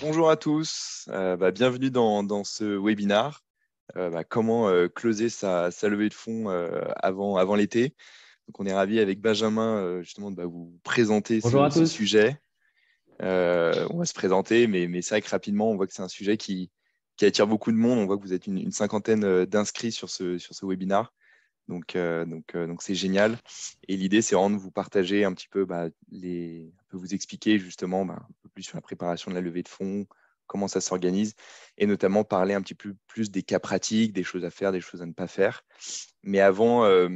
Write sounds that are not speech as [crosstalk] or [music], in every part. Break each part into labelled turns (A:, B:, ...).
A: Bonjour à tous, euh, bah, bienvenue dans, ce webinar. Euh, bah, comment euh, closer sa, levée de fonds avant, l'été. Donc, on est ravis avec Benjamin justement de bah, vous présenter ce, sujet. on va se présenter, mais, mais c'est rapidement, on voit que c'est un sujet qui, attire beaucoup de monde. On voit que vous êtes une, cinquantaine d'inscrits sur ce, sur ce webinar. Euh, euh, donc, c'est génial. Et l'idée, c'est vraiment de vous partager un petit peu, bah, les, vous expliquer justement bah, un peu plus sur la préparation de la levée de fonds, comment ça s'organise, et notamment parler un petit peu plus des cas pratiques, des choses à faire, des choses à ne pas faire. Mais avant, euh,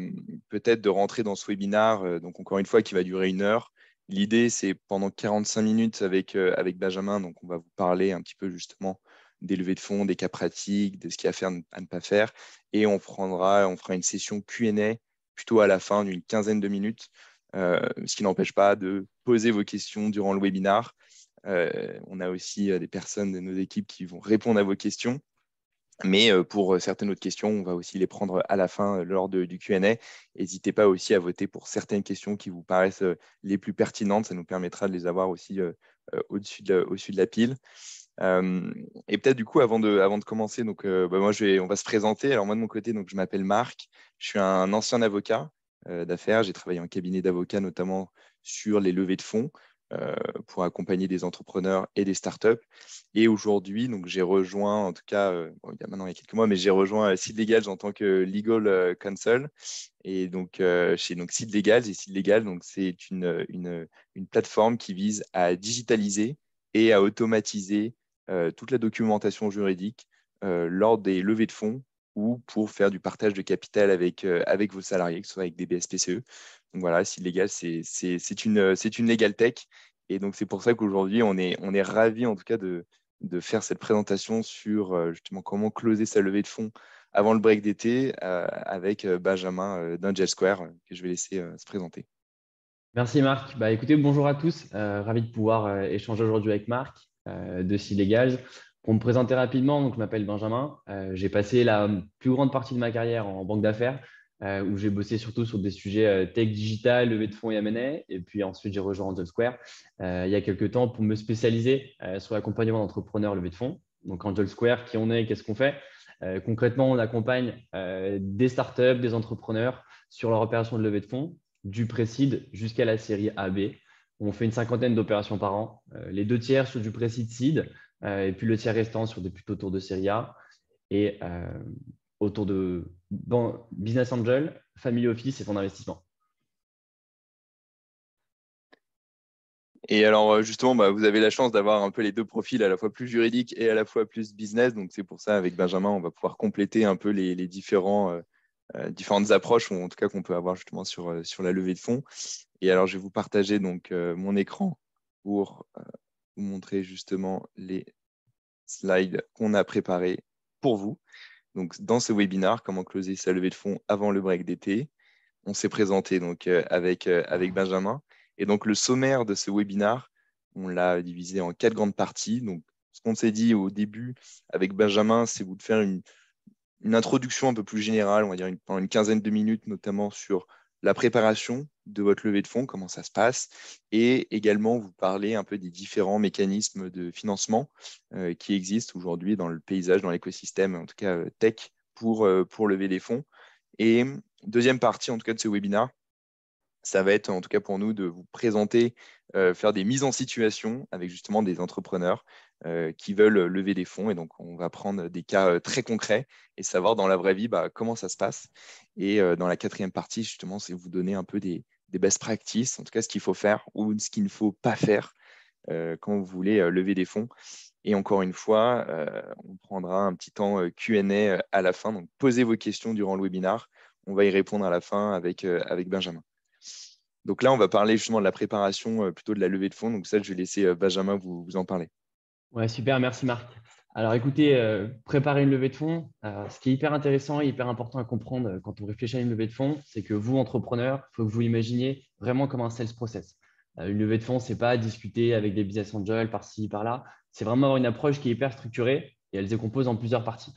A: peut-être de rentrer dans ce webinar, donc encore une fois, qui va durer une heure. L'idée, c'est pendant 45 minutes avec, avec Benjamin, donc on va vous parler un petit peu justement des levées de fonds, des cas pratiques, de ce qu'il y a à faire, à ne pas faire. Et on, prendra, on fera une session QA plutôt à la fin d'une quinzaine de minutes, euh, ce qui n'empêche pas de poser vos questions durant le webinar. Euh, on a aussi euh, des personnes de nos équipes qui vont répondre à vos questions. Mais pour certaines autres questions, on va aussi les prendre à la fin lors du QA. N'hésitez pas aussi à voter pour certaines questions qui vous paraissent les plus pertinentes. Ça nous permettra de les avoir aussi au-dessus de, la pile et peut-être du coup, avant de, avant de commencer, donc, euh, bah, moi, on va se présenter. Alors moi, de mon côté, donc, je m'appelle Marc, je suis un ancien avocat euh, d'affaires. J'ai travaillé en cabinet d'avocat, notamment sur les levées de fonds euh, pour accompagner des entrepreneurs et des startups. Et aujourd'hui, donc, j'ai rejoint, en tout cas, il y a maintenant il y a quelques mois, mais j'ai rejoint Seed en tant que Legal Counsel. Et donc, chez donc, Seed et donc, c'est une, une, plateforme qui vise à digitaliser et à automatiser euh, toute la documentation juridique euh, lors des levées de fonds ou pour faire du partage de capital avec, euh, avec vos salariés, que ce soit avec des BSPCE. Donc voilà, c'est légal, c'est une, une légal tech. Et donc c'est pour ça qu'aujourd'hui, on est, on est ravis en tout cas de, faire cette présentation sur justement comment closer sa levée de fonds avant le break d'été avec Benjamin d'Angel Square, que je vais laisser se présenter.
B: Merci Marc. Bah, écoutez, bonjour à tous. ravi de pouvoir échanger aujourd'hui avec Marc. Euh, de s'y Pour me présenter rapidement, donc, je m'appelle Benjamin. Euh, j'ai passé la plus grande partie de ma carrière en banque d'affaires, euh, où j'ai bossé surtout sur des sujets tech digital, levée de fonds et M&A. Et puis ensuite, j'ai rejoint Angel Square il y a quelques temps pour me spécialiser sur l'accompagnement d'entrepreneurs levée de fonds. Donc Angel Square, qui on est, qu'est-ce qu'on fait concrètement, on accompagne des startups, des entrepreneurs sur leur opération de levée de fonds, du précide jusqu'à la série AB, on fait une cinquantaine d'opérations par an, euh, les deux tiers sur du précis seed euh, et puis le tiers restant sur des plutôt euh, autour de Syria et autour de business angel, family office et fonds d'investissement.
A: Et alors, justement, bah, vous avez la chance d'avoir un peu les deux profils, à la fois plus juridique et à la fois plus business. Donc, c'est pour ça, avec Benjamin, on va pouvoir compléter un peu les, différents, euh, différentes approches, ou en tout cas qu'on peut avoir justement sur, euh, sur la levée de fonds. Et alors, je vais vous partager donc euh, mon écran pour vous montrer justement les slides qu'on a préparés pour vous. Donc, dans ce webinaire, comment closer sa levée de fonds avant le break d'été, on s'est présenté donc avec, avec Benjamin. Et donc, le sommaire de ce webinaire, on l'a divisé en quatre grandes parties. Donc, ce qu'on s'est dit au début avec Benjamin, c'est vous de faire une, une introduction un peu plus générale, on va dire une, pendant une quinzaine de minutes, notamment sur la préparation de votre levée de fonds, comment ça se passe, et également vous parler un peu des différents mécanismes de financement euh, qui existent aujourd'hui dans le paysage, dans l'écosystème, en tout cas euh, tech, pour, euh, pour lever des fonds. Et hum, deuxième partie, en tout cas, de ce webinaire, ça va être en tout cas pour nous de vous présenter, euh, faire des mises en situation avec justement des entrepreneurs euh, qui veulent euh, lever des fonds. Et donc, on va prendre des cas très concrets et savoir dans la vraie vie bah, comment ça se passe. Et dans la quatrième partie, justement, c'est vous donner un peu des, des, best practices, en tout cas ce qu'il faut faire ou ce qu'il ne faut pas faire quand vous voulez lever des fonds. Et encore une fois, on prendra un petit temps QA à la fin. Donc, posez vos questions durant le webinaire. On va y répondre à la fin avec, avec Benjamin. Donc là, on va parler justement de la préparation, euh, plutôt de la levée de fonds. Donc ça, je vais laisser euh, Benjamin vous, en parler.
B: Ouais, super, merci Marc. Alors écoutez, euh, préparer une levée de fonds, ce qui est hyper intéressant et hyper important à comprendre quand on réfléchit à une levée de fonds, c'est que vous, entrepreneur, il faut que vous l'imaginiez vraiment comme un sales process. une levée de fonds, ce n'est pas discuter avec des business angels par-ci, par-là. C'est vraiment avoir une approche qui est hyper structurée et elle se compose en plusieurs parties.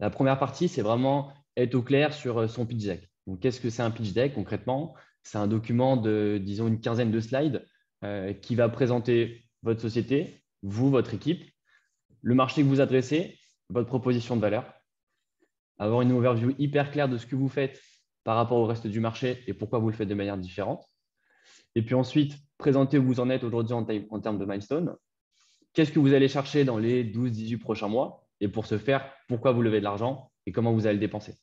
B: La première partie, c'est vraiment être au clair sur son pitch deck. Donc qu'est-ce que c'est un pitch deck concrètement c'est un document de, disons, une quinzaine de slides euh, qui va présenter votre société, vous, votre équipe, le marché que vous adressez, votre proposition de valeur, avoir une overview hyper claire de ce que vous faites par rapport au reste du marché et pourquoi vous le faites de manière différente. Et puis ensuite, présenter où vous en êtes aujourd'hui en, en, termes de milestone. Qu'est-ce que vous allez chercher dans les 12-18 prochains mois Et pour ce faire, pourquoi vous levez de l'argent et comment vous allez le dépenser.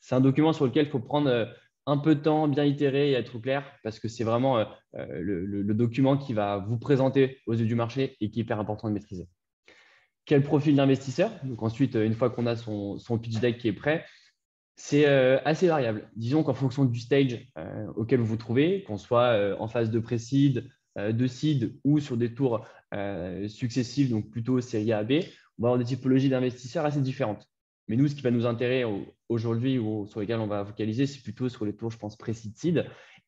B: C'est un document sur lequel il faut prendre euh, un peu de temps, bien itéré et être clair, parce que c'est vraiment euh, euh, le, document qui va vous présenter aux yeux du marché et qui est hyper important de maîtriser. Quel profil d'investisseur Donc ensuite, euh, une fois qu'on a son, pitch deck qui est prêt, c'est assez variable. Disons qu'en fonction du stage auquel vous vous trouvez, qu'on soit en phase de pré-seed, de seed ou sur des tours successifs, donc plutôt série A, B, on va avoir des typologies d'investisseurs assez différentes. Mais nous, ce qui va nous intéresser au, aujourd'hui ou sur lesquels on va focaliser, c'est plutôt sur les tours, je pense, pré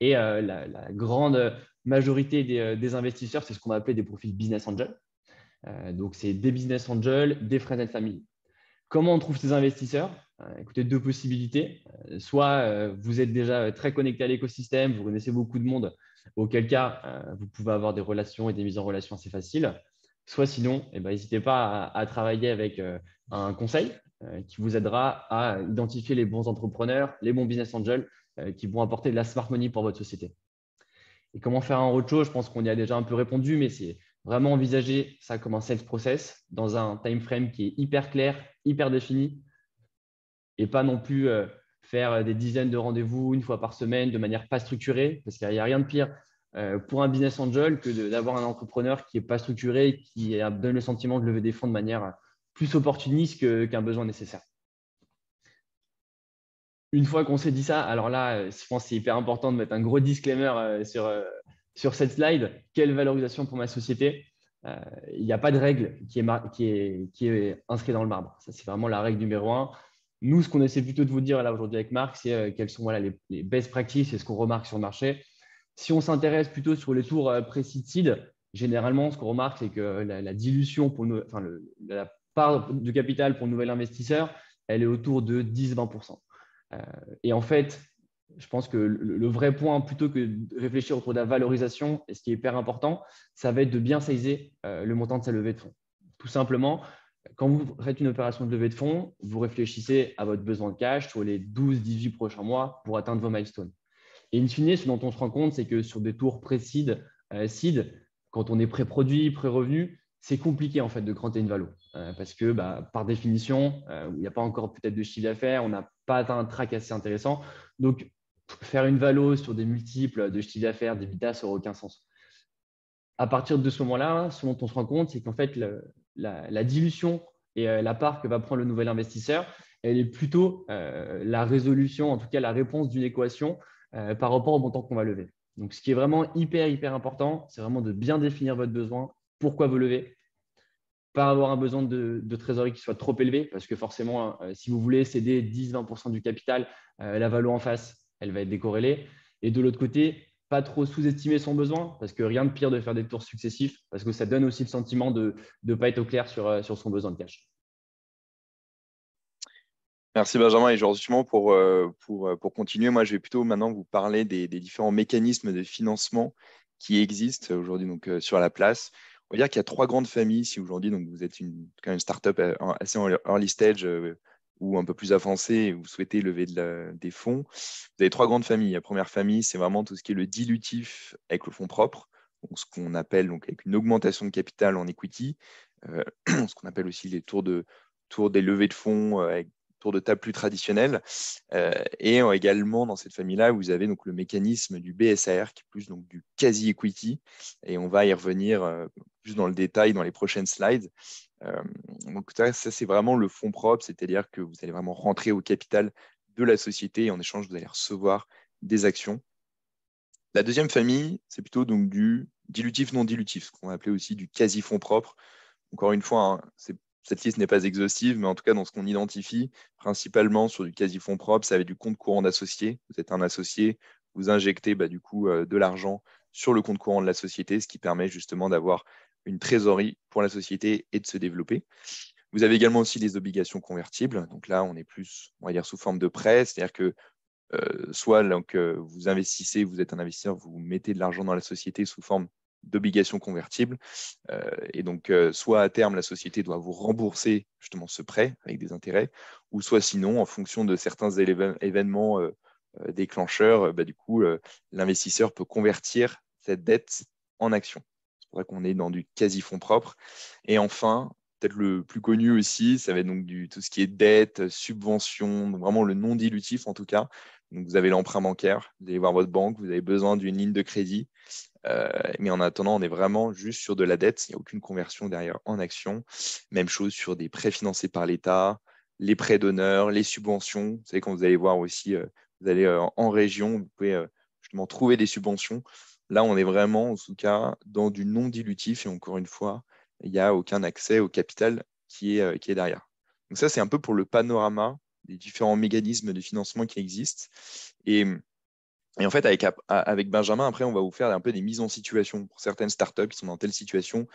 B: Et euh, la, grande majorité euh, des, investisseurs, c'est ce qu'on va appeler des profils business angels. Euh, donc, c'est des business angels, des friends and family. Comment on trouve ces investisseurs Écoutez, deux possibilités. Soit vous êtes déjà très connecté à l'écosystème, vous connaissez beaucoup de monde, auquel cas vous pouvez avoir des relations et des mises en relation assez faciles. Soit sinon, eh ben, n'hésitez pas à, travailler avec un conseil euh, qui vous aidera à identifier les bons entrepreneurs, les bons business angels euh, qui vont apporter de la smart money pour votre société. Et comment faire un roadshow Je pense qu'on y a déjà un peu répondu, mais c'est vraiment envisager ça comme un sales process dans un time frame qui est hyper clair, hyper défini, et pas non plus euh, faire des dizaines de rendez-vous une fois par semaine de manière pas structurée, parce qu'il n'y a rien de pire pour un business angel que d'avoir un entrepreneur qui n'est pas structuré, qui donne le sentiment de lever des fonds de manière plus opportuniste qu'un besoin nécessaire. Une fois qu'on s'est dit ça, alors là, euh, je pense que c'est hyper important de mettre un gros disclaimer euh, sur, euh, sur cette slide. Quelle valorisation pour ma société Il n'y a pas de règle qui est, inscrite dans le marbre. Ça, c'est vraiment la règle numéro un. Nous, ce qu'on essaie plutôt de vous dire là aujourd'hui avec Marc, c'est quelles sont les, best practices et ce qu'on remarque sur le marché. Si on s'intéresse plutôt sur les tours précis généralement, ce qu'on remarque, c'est que la, dilution, pour nous... enfin, part du capital pour nouvel investisseur, elle est autour de 10-20%. Euh, et en fait, je pense que le, vrai point, plutôt que de réfléchir autour de la valorisation, et ce qui est hyper important, ça va être de bien saisir euh, le montant de sa levée de fonds. Tout simplement, quand vous faites une opération de levée de fonds, vous réfléchissez à votre besoin de cash sur les 12-18 prochains mois pour atteindre vos milestones. Et in fine, ce dont on se rend compte, c'est que sur des tours pré-seed, euh, quand on est pré-produit, pré-revenu, c'est compliqué en fait de granter une valeur. Euh, parce que bah, par définition, euh, il n'y a pas encore peut-être de chiffre d'affaires, on n'a pas atteint un track assez intéressant. Donc, faire une valo sur des multiples de chiffre d'affaires, des vitas, ça n'aura aucun sens. À partir de ce moment-là, ce dont on se rend compte, c'est qu'en fait, la, dilution et euh, la part que va prendre le nouvel investisseur, elle est plutôt la résolution, en tout cas la réponse d'une équation par rapport au montant qu'on va lever. Donc, ce qui est vraiment hyper, hyper important, c'est vraiment de bien définir votre besoin, pourquoi vous levez, pas avoir un besoin de, trésorerie qui soit trop élevé, parce que forcément, euh, si vous voulez céder 10-20% du capital, euh, la valeur en face, elle va être décorrélée. Et de l'autre côté, pas trop sous-estimer son besoin, parce que rien de pire de faire des tours successifs, parce que ça donne aussi le sentiment de ne pas être au clair euh, sur, son besoin de cash.
A: Merci Benjamin. Et justement, pour, pour, continuer, moi, je vais plutôt maintenant vous parler des, différents mécanismes de financement qui existent aujourd'hui sur la place on va dire qu'il y a trois grandes familles. Si aujourd'hui, donc vous êtes une, quand une startup euh, assez en early stage euh, ou un peu plus avancée, et vous souhaitez lever des fonds, vous avez trois grandes familles. La première famille, c'est vraiment tout ce qui est le dilutif avec le fonds propre, donc ce qu'on appelle donc avec une augmentation de capital en equity, euh, [clears throat] ce qu'on appelle aussi les tours de tours des levées de fonds de table plus traditionnel. Euh, et également, dans cette famille-là, vous avez donc le mécanisme du BSR qui est plus donc, du quasi-equity. Et on va y revenir euh, plus dans le détail dans les prochaines slides. Euh, donc, ça, c'est vraiment le fonds propre, c'est-à-dire que vous allez vraiment rentrer au capital de la société et en échange, vous allez recevoir des actions. La deuxième famille, c'est plutôt donc du dilutif non dilutif, ce qu'on va appeler aussi du quasi-fonds propre. Encore une fois, hein, c'est cette liste n'est pas exhaustive, mais en tout cas, dans ce qu'on identifie, principalement sur du quasi-fonds propre, ça va du compte courant d'associé. Vous êtes un associé, vous injectez bah, du coup euh, de l'argent sur le compte courant de la société, ce qui permet justement d'avoir une trésorerie pour la société et de se développer. Vous avez également aussi des obligations convertibles. Donc là, on est plus, on va dire, sous forme de prêt, c'est-à-dire que euh, soit donc, euh, vous investissez, vous êtes un investisseur, vous mettez de l'argent dans la société sous forme d'obligations convertibles. Euh, et donc, euh, soit à terme, la société doit vous rembourser justement ce prêt avec des intérêts, ou soit sinon, en fonction de certains événements euh, déclencheurs, bah, du coup, l'investisseur peut convertir cette dette en action. C'est pour qu'on est dans du quasi-fonds propre. Et enfin, peut-être le plus connu aussi, ça va être donc du, tout ce qui est dette, subvention, vraiment le non dilutif en tout cas. vous avez l'emprunt bancaire, vous allez voir votre banque, vous avez besoin d'une ligne de crédit. Euh, mais en attendant, on est vraiment juste sur de la dette. Il n'y a aucune conversion derrière en action. Même chose sur des prêts financés par l'État, les prêts d'honneur, les subventions. Vous savez, quand vous allez voir aussi, euh, vous allez euh, en région, vous pouvez justement trouver des subventions. Là, on est vraiment, en tout cas, dans du non dilutif. Et encore une fois, il n'y a aucun accès au capital qui est, qui est derrière. Donc ça, c'est un peu pour le panorama des différents mécanismes de financement qui existent. Et hum, et en fait, avec, Benjamin, après, on va vous faire un peu des mises en situation pour certaines startups qui sont dans telle situation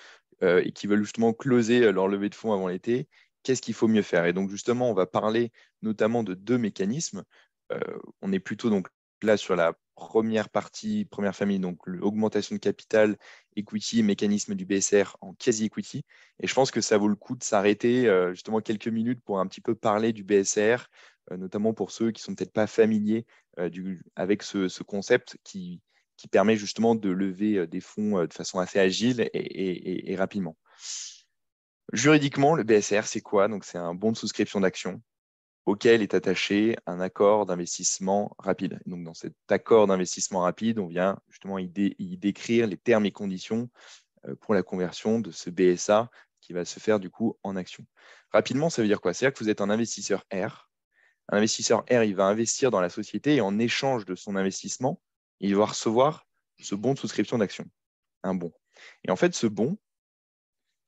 A: euh, et qui veulent justement closer euh, leur levée de fonds avant l'été. Qu'est-ce qu'il faut mieux faire Et donc, justement, on va parler notamment de deux mécanismes. Euh, on est plutôt donc là sur la première partie, première famille, donc l'augmentation de capital, equity, mécanisme du BSR en quasi-equity. Et je pense que ça vaut le coup de s'arrêter justement quelques minutes pour un petit peu parler du BSR, euh, notamment pour ceux qui ne sont peut-être pas familiers euh, avec ce, concept qui, permet justement de lever euh, des fonds de façon assez agile et, rapidement. Juridiquement, le BSR, c'est quoi Donc, c'est un bon de souscription d'action auquel est attaché un accord d'investissement rapide. Donc, dans cet accord d'investissement rapide, on vient justement y, y, décrire les termes et conditions pour la conversion de ce BSA qui va se faire du coup en action. Rapidement, ça veut dire quoi C'est-à-dire que vous êtes un investisseur R un investisseur R, il va investir dans la société et en échange de son investissement, il va recevoir ce bon de souscription d'action, un bon. Et en fait, ce bon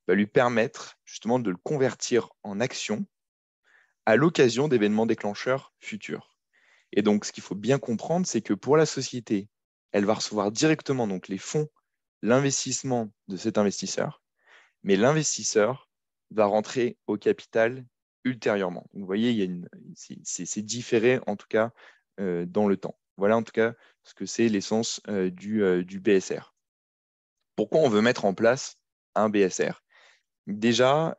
A: va lui permettre justement de le convertir en action à l'occasion d'événements déclencheurs futurs. Et donc, ce qu'il faut bien comprendre, c'est que pour la société, elle va recevoir directement donc les fonds, l'investissement de cet investisseur, mais l'investisseur va rentrer au capital ultérieurement. vous voyez, c'est, différé en tout cas euh, dans le temps. Voilà en tout cas ce que c'est l'essence euh, du, euh, BSR. Pourquoi on veut mettre en place un BSR Déjà,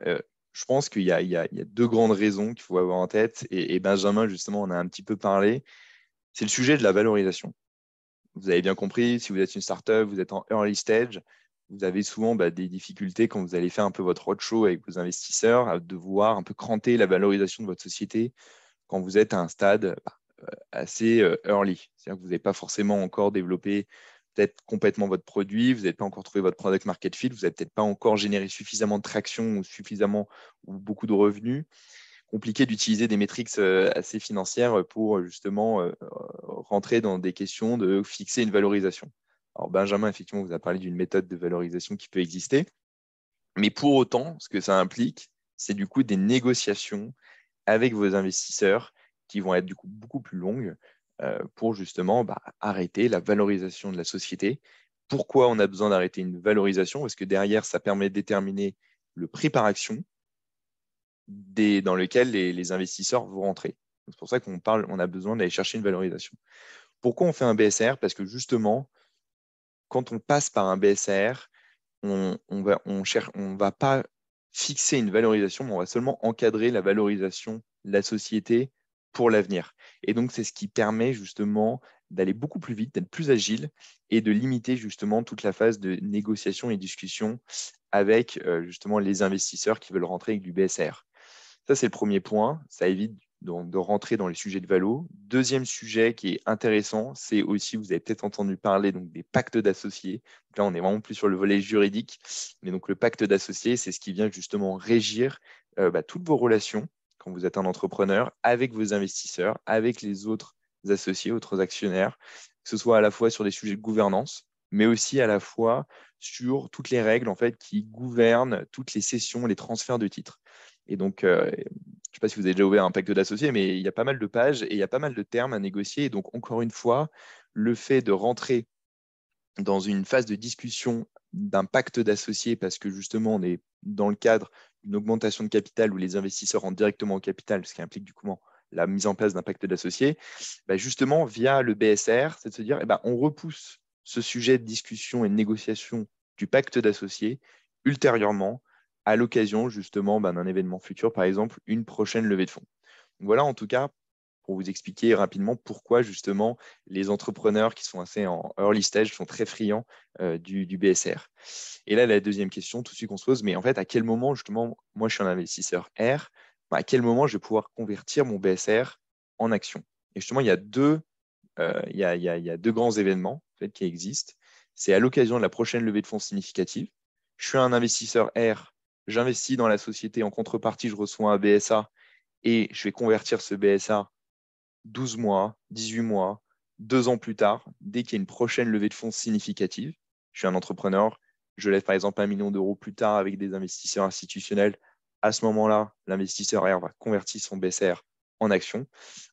A: je pense qu'il y, a, deux grandes raisons qu'il faut avoir en tête, et, Benjamin justement en a un petit peu parlé. C'est le sujet de la valorisation. Vous avez bien compris, si vous êtes une startup, vous êtes en early stage, vous avez souvent bah, des difficultés quand vous allez faire un peu votre roadshow avec vos investisseurs, à devoir un peu cranter la valorisation de votre société quand vous êtes à un stade bah, euh, assez euh, early. C'est-à-dire que vous n'avez pas forcément encore développé peut-être complètement votre produit, vous n'avez pas encore trouvé votre product market fit, vous n'avez peut-être pas encore généré suffisamment de traction ou suffisamment ou beaucoup de revenus. Compliqué d'utiliser des métriques euh, assez financières pour justement rentrer dans des questions de fixer une valorisation. Alors Benjamin, effectivement, vous a parlé d'une méthode de valorisation qui peut exister. Mais pour autant, ce que ça implique, c'est du coup des négociations avec vos investisseurs qui vont être du coup beaucoup plus longues euh, pour justement bah, arrêter la valorisation de la société. Pourquoi on a besoin d'arrêter une valorisation Parce que derrière, ça permet de déterminer le prix par action dans lequel les, les investisseurs vont rentrer. C'est pour ça qu'on parle, on a besoin d'aller chercher une valorisation. Pourquoi on fait un BSR Parce que justement, quand on passe par un BSR, on ne va, pas fixer une valorisation, mais on va seulement encadrer la valorisation de la société pour l'avenir. Et donc, c'est ce qui permet justement d'aller beaucoup plus vite, d'être plus agile et de limiter justement toute la phase de négociation et discussion avec euh, justement les investisseurs qui veulent rentrer avec du BSR. Ça, c'est le premier point. Ça évite de rentrer dans les sujets de Valo. Deuxième sujet qui est intéressant, c'est aussi, vous avez peut-être entendu parler donc, des pactes d'associés. Là, on est vraiment plus sur le volet juridique. Mais donc, le pacte d'associés, c'est ce qui vient justement régir euh, bah, toutes vos relations quand vous êtes un entrepreneur avec vos investisseurs, avec les autres associés, autres actionnaires, que ce soit à la fois sur des sujets de gouvernance, mais aussi à la fois sur toutes les règles en fait, qui gouvernent toutes les sessions, les transferts de titres. Et donc, euh, je ne sais pas si vous avez déjà ouvert un pacte d'associés, mais il y a pas mal de pages et il y a pas mal de termes à négocier. Et donc, encore une fois, le fait de rentrer dans une phase de discussion d'un pacte d'associés, parce que justement, on est dans le cadre d'une augmentation de capital où les investisseurs rentrent directement au capital, ce qui implique du coup la mise en place d'un pacte d'associés, bah, justement, via le BSR, c'est de se dire, eh ben, on repousse ce sujet de discussion et de négociation du pacte d'associés ultérieurement à l'occasion justement ben, d'un événement futur, par exemple une prochaine levée de fonds. voilà en tout cas pour vous expliquer rapidement pourquoi justement les entrepreneurs qui sont assez en early stage sont très friands euh, du, BSR. Et là, la deuxième question, tout de suite qu'on se pose, mais en fait, à quel moment justement, moi je suis un investisseur R, ben, à quel moment je vais pouvoir convertir mon BSR en action Et justement, il y a deux, deux grands événements en fait, qui existent. C'est à l'occasion de la prochaine levée de fonds significative. Je suis un investisseur R, j'investis dans la société, en contrepartie, je reçois un BSA et je vais convertir ce BSA 12 mois, 18 mois, 2 ans plus tard, dès qu'il y a une prochaine levée de fonds significative. Je suis un entrepreneur, je lève par exemple un million d'euros plus tard avec des investisseurs institutionnels. À ce moment-là, l'investisseur R va convertir son BSR en action.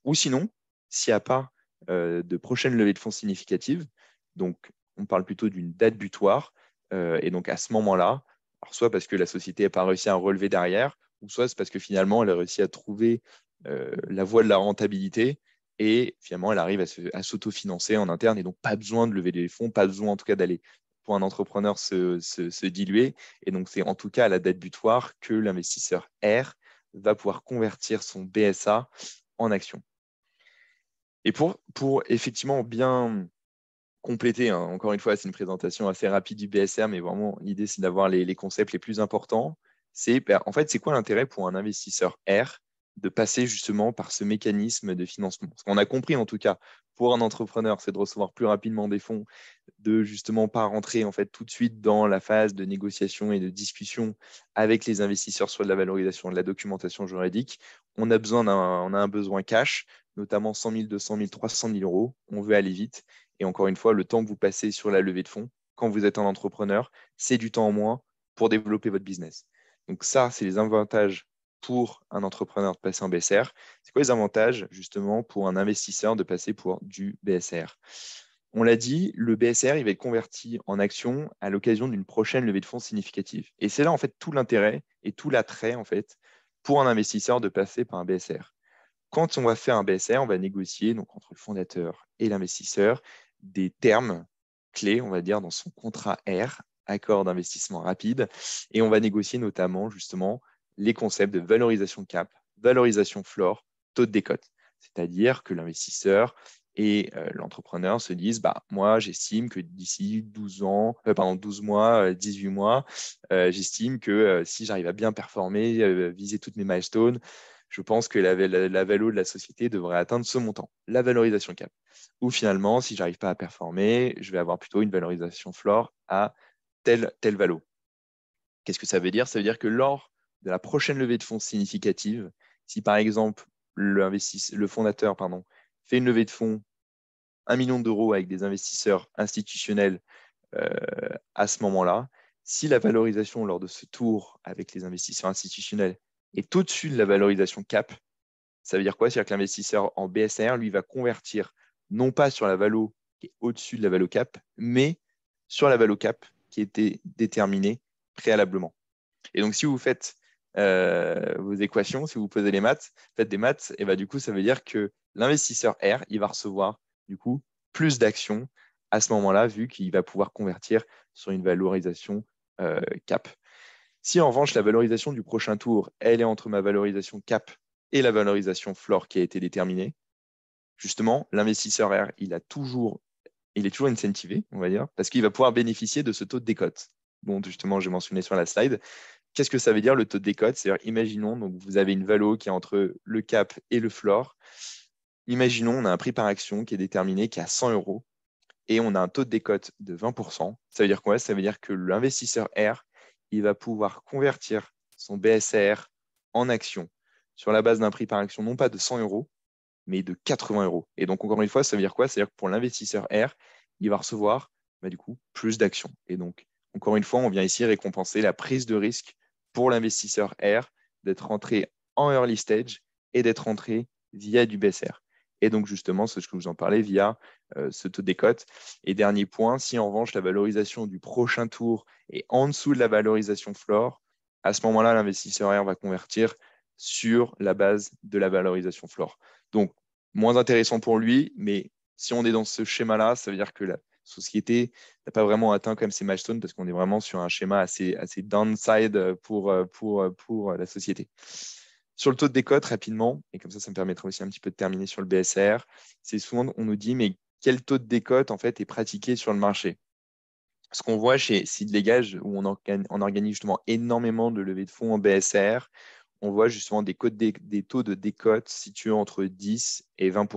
A: Ou sinon, s'il n'y a pas euh, de prochaine levée de fonds significative, donc on parle plutôt d'une date butoir, euh, et donc à ce moment-là, soit parce que la société n'a pas réussi à relever derrière, ou soit c'est parce que finalement, elle a réussi à trouver euh, la voie de la rentabilité et finalement, elle arrive à s'autofinancer en interne et donc pas besoin de lever des fonds, pas besoin en tout cas d'aller pour un entrepreneur se, diluer. Et donc, c'est en tout cas à la date butoir que l'investisseur R va pouvoir convertir son BSA en action. Et pour effectivement bien compléter, hein. encore une fois, c'est une présentation assez rapide du BSR, mais vraiment, l'idée, c'est d'avoir les, concepts les plus importants. C'est bah, en fait, c'est quoi l'intérêt pour un investisseur R de passer justement par ce mécanisme de financement. Ce qu'on a compris en tout cas pour un entrepreneur, c'est de recevoir plus rapidement des fonds, de justement pas rentrer en fait tout de suite dans la phase de négociation et de discussion avec les investisseurs sur de la valorisation de la documentation juridique. On a besoin d'un, on a un besoin cash, notamment 100 000, 200 000, 300 000 euros. On veut aller vite et encore une fois, le temps que vous passez sur la levée de fonds, quand vous êtes un entrepreneur, c'est du temps en moins pour développer votre business. Donc ça, c'est les avantages pour un entrepreneur de passer en BSR. C'est quoi les avantages justement pour un investisseur de passer pour du BSR On l'a dit, le BSR, il va être converti en action à l'occasion d'une prochaine levée de fonds significative. Et c'est là en fait tout l'intérêt et tout l'attrait en fait pour un investisseur de passer par un BSR. Quand on va faire un BSR, on va négocier donc entre le fondateur et l'investisseur des termes clés, on va dire, dans son contrat R, accord d'investissement rapide, et on va négocier notamment justement les concepts de valorisation cap, valorisation floor, taux de décote. C'est-à-dire que l'investisseur et euh, l'entrepreneur se disent bah, Moi, j'estime que d'ici 12 ans, euh, mois, 18 euh, mois, euh, j'estime que si j'arrive à bien performer, viser toutes mes milestones, je pense que la, valeur de la société devrait atteindre ce montant, la valorisation cap. Ou finalement, si j'arrive pas à performer, je vais avoir plutôt une valorisation flore à tel valeur. Qu'est-ce que ça veut dire Ça veut dire que lors de la prochaine levée de fonds significative, si par exemple le, fondateur fait une levée de fonds 1 million d'euros avec des investisseurs institutionnels euh, à ce moment-là, si la valorisation lors de ce tour avec les investisseurs institutionnels est au-dessus de la valorisation cap. Ça veut dire quoi C'est-à-dire que l'investisseur en BSR, lui, va convertir non pas sur la valo qui est au-dessus de la valo cap, mais sur la valo cap qui était déterminée préalablement. Et donc, si vous faites euh, vos équations, si vous posez les maths, faites des maths, et bien bah, du coup, ça veut dire que l'investisseur R, il va recevoir du coup plus d'actions à ce moment-là, vu qu'il va pouvoir convertir sur une valorisation euh, cap. Si en revanche, la valorisation du prochain tour, elle est entre ma valorisation cap et la valorisation floor qui a été déterminée, justement, l'investisseur R, il, a toujours, il est toujours incentivé, on va dire, parce qu'il va pouvoir bénéficier de ce taux de décote bon justement j'ai mentionné sur la slide. Qu'est-ce que ça veut dire le taux de décote C'est-à-dire, imaginons, donc vous avez une valo qui est entre le cap et le floor. Imaginons, on a un prix par action qui est déterminé, qui est à 100 euros, et on a un taux de décote de 20%. Ça veut dire quoi Ça veut dire que l'investisseur R, il va pouvoir convertir son BSR en action sur la base d'un prix par action, non pas de 100 euros, mais de 80 euros. Et donc, encore une fois, ça veut dire quoi C'est-à-dire que pour l'investisseur R, il va recevoir bah, du coup plus d'actions. Et donc, encore une fois, on vient ici récompenser la prise de risque pour l'investisseur R d'être rentré en early stage et d'être rentré via du BSR. Et donc, justement, ce que je vous en parlais via euh, ce taux de décote. Et dernier point, si en revanche, la valorisation du prochain tour est en dessous de la valorisation floor, à ce moment-là, l'investisseur va convertir sur la base de la valorisation floor. Donc, moins intéressant pour lui, mais si on est dans ce schéma-là, ça veut dire que la société n'a pas vraiment atteint comme ses milestones parce qu'on est vraiment sur un schéma assez, downside pour la société. Sur le taux de décote, rapidement, et comme ça, ça me permettra aussi un petit peu de terminer sur le BSR, c'est souvent, on nous dit, mais quel taux de décote en fait est pratiqué sur le marché ce qu'on voit chez SeedLegage, où on, organise justement énormément de levées de fonds en BSR, on voit justement des, des, taux de décote situés entre 10 et 20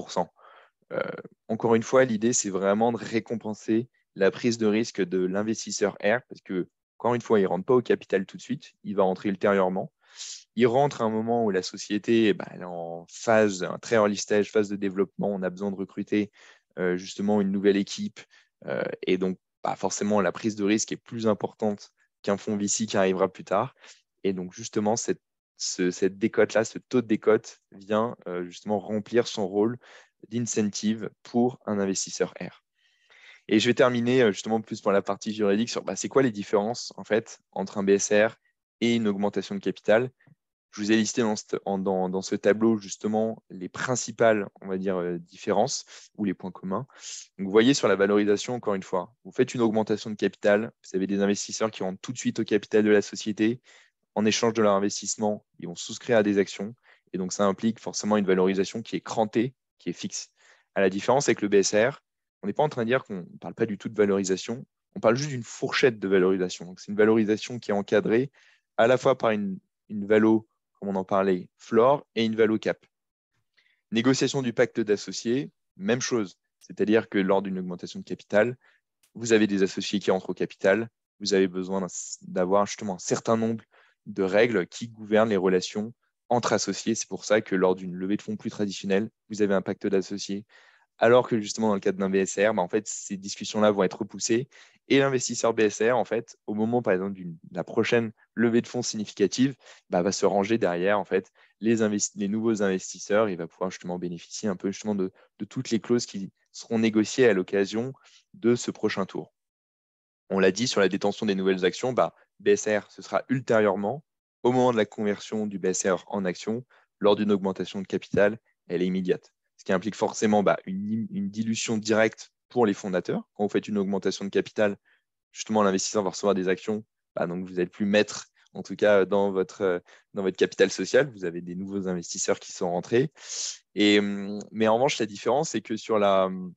A: euh, Encore une fois, l'idée, c'est vraiment de récompenser la prise de risque de l'investisseur R, parce que, encore une fois, il ne rentre pas au capital tout de suite, il va rentrer ultérieurement. Il rentre à un moment où la société eh ben, est en phase, un très early stage, phase de développement. On a besoin de recruter euh, justement une nouvelle équipe. Euh, et donc, bah, forcément, la prise de risque est plus importante qu'un fonds VC qui arrivera plus tard. Et donc, justement, cette, décote-là, ce taux de décote vient euh, justement remplir son rôle d'incentive pour un investisseur R. Et je vais terminer justement plus pour la partie juridique sur bah, c'est quoi les différences en fait entre un BSR et une augmentation de capital je vous ai listé dans ce, tableau justement les principales, on va dire, euh, différences ou les points communs. Donc, vous voyez sur la valorisation, encore une fois, vous faites une augmentation de capital, vous avez des investisseurs qui rentrent tout de suite au capital de la société. En échange de leur investissement, ils vont souscrire à des actions. Et donc, ça implique forcément une valorisation qui est crantée, qui est fixe. À la différence avec le BSR, on n'est pas en train de dire qu'on ne parle pas du tout de valorisation, on parle juste d'une fourchette de valorisation. c'est une valorisation qui est encadrée à la fois par une, une valo on en parlait, Flore et cap. Négociation du pacte d'associés, même chose. C'est-à-dire que lors d'une augmentation de capital, vous avez des associés qui entrent au capital, vous avez besoin d'avoir justement un certain nombre de règles qui gouvernent les relations entre associés. C'est pour ça que lors d'une levée de fonds plus traditionnelle, vous avez un pacte d'associés, alors que justement, dans le cadre d'un BSR, bah, en fait, ces discussions-là vont être repoussées. Et l'investisseur BSR, en fait, au moment, par exemple, de la prochaine levée de fonds significative, bah, va se ranger derrière, en fait, les, nouveaux investisseurs et va pouvoir justement bénéficier un peu justement de, de toutes les clauses qui seront négociées à l'occasion de ce prochain tour. On l'a dit sur la détention des nouvelles actions, BSR, bah, ce sera ultérieurement, au moment de la conversion du BSR en action, lors d'une augmentation de capital, elle est immédiate ce qui implique forcément bah, une, dilution directe pour les fondateurs. Quand vous faites une augmentation de capital, justement, l'investisseur va recevoir des actions, bah, donc vous n'êtes plus maître, en tout cas, dans votre, euh, dans votre capital social. Vous avez des nouveaux investisseurs qui sont rentrés. Et, euh, mais en revanche, la différence, c'est que sur la, euh,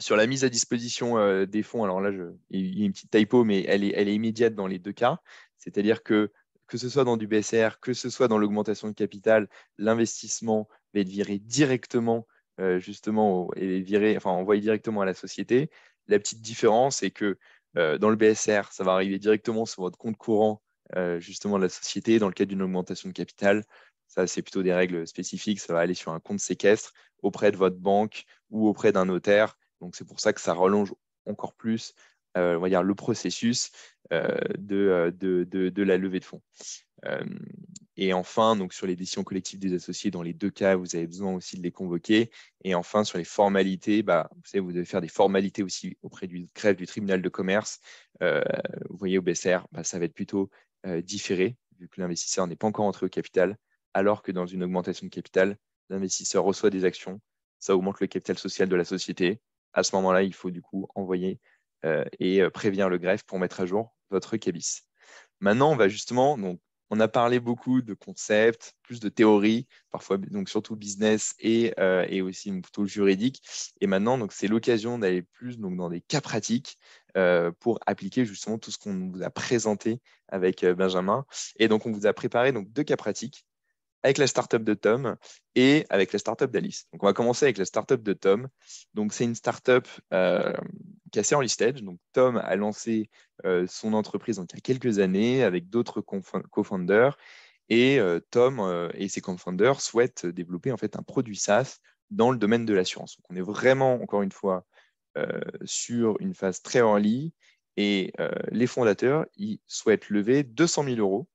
A: sur la mise à disposition des fonds, alors là, je, il y a une petite typo, mais elle est, elle est immédiate dans les deux cas. C'est-à-dire que que ce soit dans du BSR, que ce soit dans l'augmentation de capital, l'investissement va être viré directement, euh, justement, et enfin, envoyé directement à la société. La petite différence, c'est que euh, dans le BSR, ça va arriver directement sur votre compte courant, euh, justement, de la société. Dans le cas d'une augmentation de capital, ça, c'est plutôt des règles spécifiques. Ça va aller sur un compte séquestre auprès de votre banque ou auprès d'un notaire. Donc, c'est pour ça que ça relonge encore plus, le processus. Euh, euh, de, la levée de fonds. Euh, et enfin, donc sur les décisions collectives des associés, dans les deux cas, vous avez besoin aussi de les convoquer. Et enfin, sur les formalités, bah, vous savez, vous devez faire des formalités aussi auprès du greffe du tribunal de commerce. vous voyez, au BSR, bah, ça va être plutôt différé, vu que l'investisseur n'est pas encore entré au capital, alors que dans une augmentation de capital, l'investisseur reçoit des actions, ça augmente le capital social de la société. À ce moment-là, il faut du coup envoyer et prévenir le greffe pour mettre à jour votre cabis. Maintenant, on va justement, donc, on a parlé beaucoup de concepts, plus de théories, parfois donc surtout business et, euh, aussi plutôt juridique. Et maintenant, c'est l'occasion d'aller plus donc dans des cas pratiques euh, pour appliquer justement tout ce qu'on vous a présenté avec euh, Benjamin. Et donc on vous a préparé donc deux cas pratiques avec la startup de Tom et avec la startup d'Alice. Donc, on va commencer avec la startup de Tom. Donc, c'est une startup euh, qui est assez early stage. Donc, Tom a lancé euh, son entreprise il y a quelques années avec d'autres co-founders. Et euh, Tom euh, et ses co-founders souhaitent développer en fait un produit SaaS dans le domaine de l'assurance. Donc, on est vraiment, encore une fois, sur une phase très early. Et les fondateurs, ils souhaitent lever 200 000 euros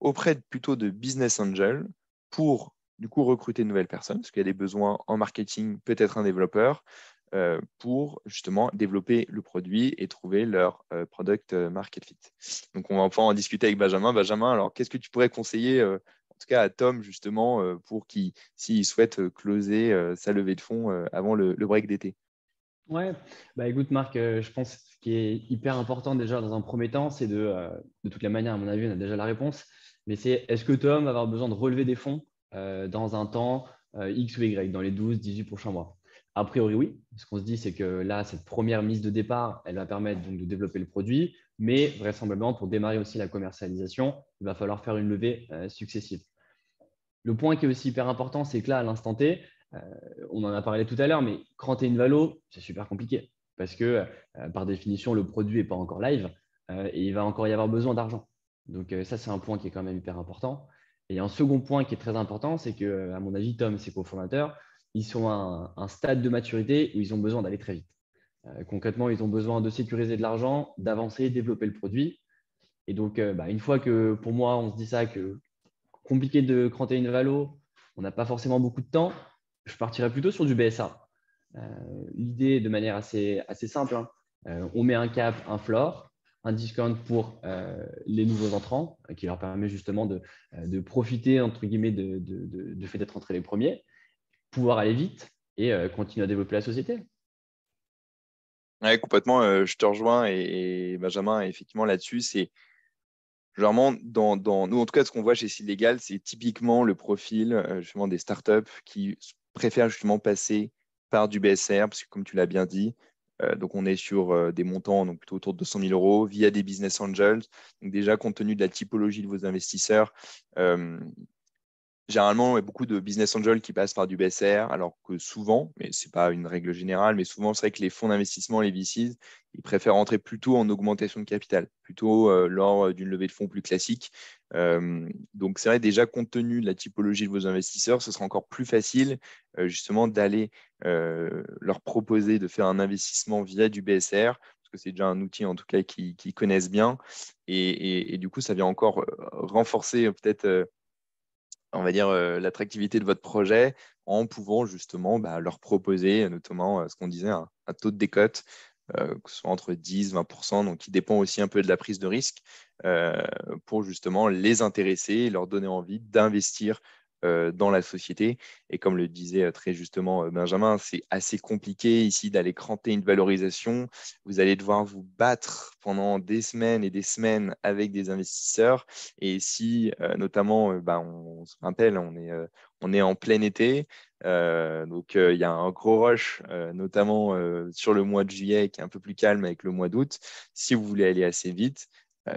A: auprès plutôt de business angel pour du coup recruter de nouvelles personnes, parce qu'il y a des besoins en marketing, peut-être un développeur, euh, pour justement développer le produit et trouver leur euh, product euh, market fit. Donc on va enfin en discuter avec Benjamin. Benjamin, alors qu'est-ce que tu pourrais conseiller en tout cas à Tom justement pour qu'il, s'il souhaite closer sa levée de fonds avant le, break d'été
B: Ouais, bah écoute Marc, je pense que ce qui est hyper important déjà dans un premier temps, c'est de, de toute la manière, à mon avis, on a déjà la réponse, mais c'est est-ce que Tom va avoir besoin de relever des fonds euh, dans un temps euh, X ou Y, dans les 12, 18 prochains mois A priori, oui. Ce qu'on se dit, c'est que là, cette première mise de départ, elle va permettre donc de développer le produit, mais vraisemblablement, pour démarrer aussi la commercialisation, il va falloir faire une levée euh, successive. Le point qui est aussi hyper important, c'est que là, à l'instant T, on en a parlé tout à l'heure, mais cranter une valo, c'est super compliqué parce que par définition, le produit n'est pas encore live et il va encore y avoir besoin d'argent. Donc euh, ça, c'est un point qui est quand même hyper important. Et un second point qui est très important, c'est que, euh, à mon avis, Tom, ses cofondateurs, ils sont à un, stade de maturité où ils ont besoin d'aller très vite. Euh, concrètement, ils ont besoin de sécuriser de l'argent, d'avancer, développer le produit. Et donc, bah, une fois que, pour moi, on se dit ça, que compliqué de cranter une valo, on n'a pas forcément beaucoup de temps, je partirais plutôt sur du BSA. L'idée, de manière assez, simple, hein. on met un cap, un floor, un discount pour euh, les nouveaux entrants, euh, qui leur permet justement de, euh, profiter, entre guillemets, de, fait d'être entrés les premiers, pouvoir aller vite et continuer à développer la société.
A: Oui, complètement, je te rejoins et, Benjamin, effectivement, là-dessus, c'est généralement, dans, nous, en tout cas, ce qu'on voit chez Silegal, c'est typiquement le profil justement des startups qui préfèrent justement passer par du BSR, parce que comme tu l'as bien dit, euh, donc on est sur euh, des montants donc plutôt autour de 200 000 euros via des business angels. Donc déjà compte tenu de la typologie de vos investisseurs, euh, Généralement, il y a beaucoup de business angels qui passent par du BSR, alors que souvent, mais ce n'est pas une règle générale, mais souvent, c'est vrai que les fonds d'investissement, les VCs, ils préfèrent entrer plutôt en augmentation de capital, plutôt euh, lors euh, d'une levée de fonds plus classique. Euh, donc, c'est vrai, déjà, compte tenu de la typologie de vos investisseurs, ce sera encore plus facile, justement, d'aller leur proposer de faire un investissement via du BSR, parce que c'est déjà un outil, en tout cas, qu'ils connaissent bien. et, du coup, ça vient encore renforcer peut-être on va dire, euh, l'attractivité de votre projet en pouvant justement bah, leur proposer euh, notamment euh, ce qu'on disait, un, taux de décote, que ce soit entre 10, 20%, donc qui dépend aussi un peu de la prise de risque, pour justement les intéresser et leur donner envie d'investir euh, dans la société. Et comme le disait euh, très justement euh, Benjamin, c'est assez compliqué ici d'aller cranter une valorisation. Vous allez devoir vous battre pendant des semaines et des semaines avec des investisseurs. Et si, notamment, bah, on, se rappelle, on est, en plein été. donc, il y a un gros rush, notamment sur le mois de juillet qui est un peu plus calme avec le mois d'août. Si vous voulez aller assez vite,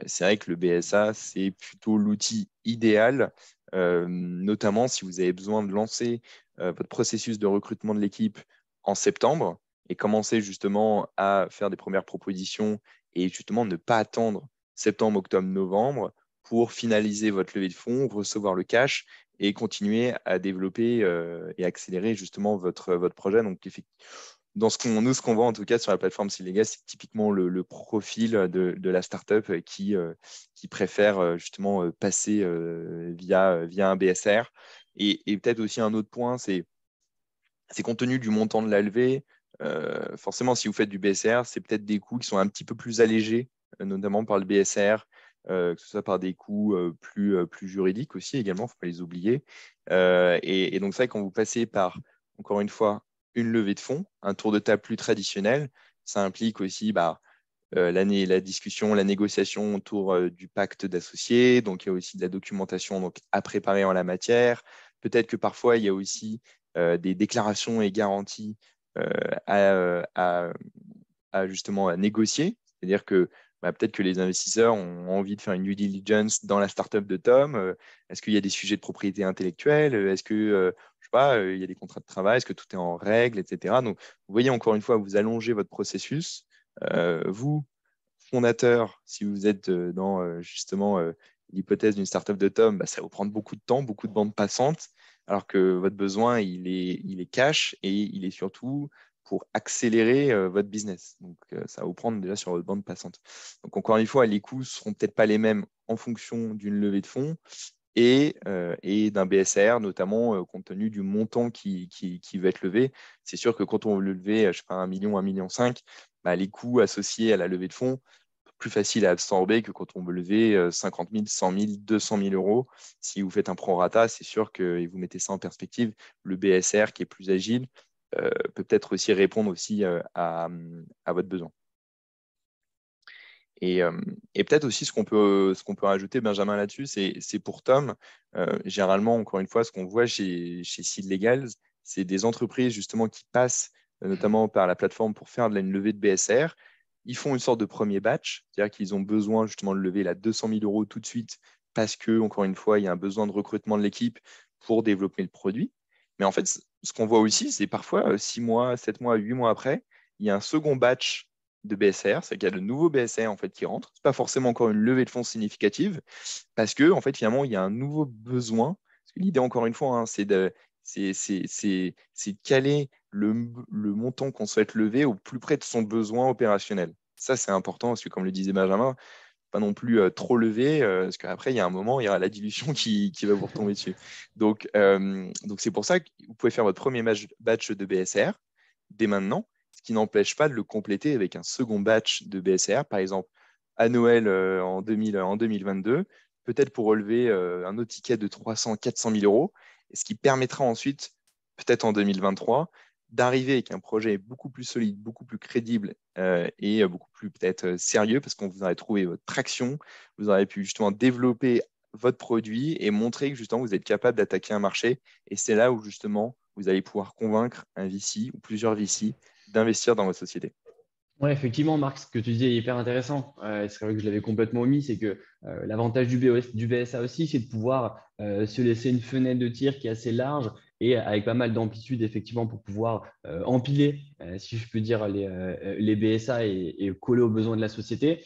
A: c'est vrai que le BSA, c'est plutôt l'outil idéal euh, notamment si vous avez besoin de lancer euh, votre processus de recrutement de l'équipe en septembre et commencer justement à faire des premières propositions et justement ne pas attendre septembre, octobre, novembre pour finaliser votre levée de fonds, recevoir le cash et continuer à développer euh, et accélérer justement votre, votre projet. Donc, dans ce qu'on nous ce qu'on voit en tout cas sur la plateforme Silega, c'est typiquement le, profil de, la startup euh, qui euh, qui préfère euh, justement passer via via un BSR. Et, peut-être aussi un autre point, c'est c'est compte tenu du montant de la levée. forcément, si vous faites du BSR, c'est peut-être des coûts qui sont un petit peu plus allégés, notamment par le BSR, que ce soit par des coûts plus, plus juridiques aussi également, il ne faut pas les oublier. Et, et, donc ça, quand vous passez par, encore une fois, une levée de fonds, un tour de table plus traditionnel. Ça implique aussi bah, euh, l'année, la discussion, la négociation autour euh, du pacte d'associés. Donc, il y a aussi de la documentation à préparer en la matière. Peut-être que parfois, il y a aussi euh, des déclarations et garanties à, justement négocier. C'est-à-dire que bah, peut-être que les investisseurs ont envie de faire une due diligence dans la startup de Tom. Est-ce qu'il y a des sujets de propriété intellectuelle Est-ce que euh, il y a des contrats de travail, est-ce que tout est en règle, etc. Donc, vous voyez encore une fois, vous allongez votre processus. Euh, vous, fondateur, si vous êtes euh, dans justement l'hypothèse d'une startup de Tom, bah, ça va vous prendre beaucoup de temps, beaucoup de bandes passantes, alors que votre besoin, il est, il est cash et il est surtout pour accélérer votre business. Donc, ça va vous prendre déjà sur votre bande passante. Donc, encore une fois, les coûts ne seront peut-être pas les mêmes en fonction d'une levée de fonds, euh, et, d'un BSR, notamment euh, compte tenu du montant qui, qui, va être levé. C'est sûr que quand on veut lever, je sais pas, 1 million, 1 million 5, bah, les coûts associés à la levée de fonds, plus facile à absorber que quand on veut lever 50 000, 100 000, 200 000 euros. Si vous faites un prorata, c'est sûr que, et vous mettez ça en perspective, le BSR qui est plus agile euh, peut peut-être aussi répondre aussi à votre besoin. Euh, et, peut-être aussi ce qu'on peut, ce rajouter, Benjamin, là-dessus, c'est pour Tom. Euh, généralement, encore une fois, ce qu'on voit chez, chez Seed Legals, c'est des entreprises justement qui passent euh, notamment par la plateforme pour faire une levée de BSR. Ils font une sorte de premier batch, c'est-à-dire qu'ils ont besoin justement de lever la 200 000 euros tout de suite parce que, encore une fois, il y a un besoin de recrutement de l'équipe pour développer le produit. Mais en fait, ce qu'on voit aussi, c'est parfois six mois, sept mois, huit mois après, il y a un second batch de BSR, c'est qu'il y a de nouveaux BSR en fait qui rentrent. n'est pas forcément encore une levée de fonds significative, parce que en fait finalement il y a un nouveau besoin. L'idée encore une fois, hein, c'est de caler le, montant qu'on souhaite lever au plus près de son besoin opérationnel. Ça c'est important parce que comme le disait Benjamin, pas non plus euh, trop levé, euh, parce qu'après, il y a un moment, il y aura la dilution qui, va vous retomber dessus. Donc, euh, donc c'est pour ça que vous pouvez faire votre premier batch de BSR dès maintenant qui n'empêche pas de le compléter avec un second batch de BSR, par exemple à Noël euh, en, 2000, euh, en, 2022, peut-être pour relever euh, un autre ticket de 300, 400 000 euros, ce qui permettra ensuite, peut-être en 2023, d'arriver avec un projet beaucoup plus solide, beaucoup plus crédible et beaucoup plus peut-être sérieux, parce qu'on vous aurait trouvé votre traction, vous aurez pu justement développer votre produit et montrer que justement vous êtes capable d'attaquer un marché. Et c'est là où justement vous allez pouvoir convaincre un VC ou plusieurs VC d'investir dans votre société.
B: Oui, effectivement, Marc, ce que tu dis est hyper intéressant. Euh, c'est vrai que je l'avais complètement omis, c'est que euh, l'avantage du, BOS, du BSA aussi, c'est de pouvoir euh, se laisser une fenêtre de tir qui est assez large et avec pas mal d'amplitude, effectivement, pour pouvoir empiler, si je peux dire, les, BSA et, coller aux besoins de la société.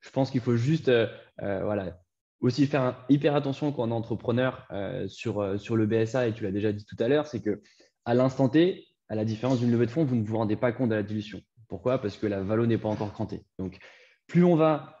B: Je pense qu'il faut juste voilà, aussi faire hyper attention quand on est entrepreneur sur, sur le BSA, et tu l'as déjà dit tout à l'heure, c'est que à l'instant T, à la différence d'une levée de fonds, vous ne vous rendez pas compte de la dilution. Pourquoi Parce que la valo n'est pas encore crantée. Donc, plus on va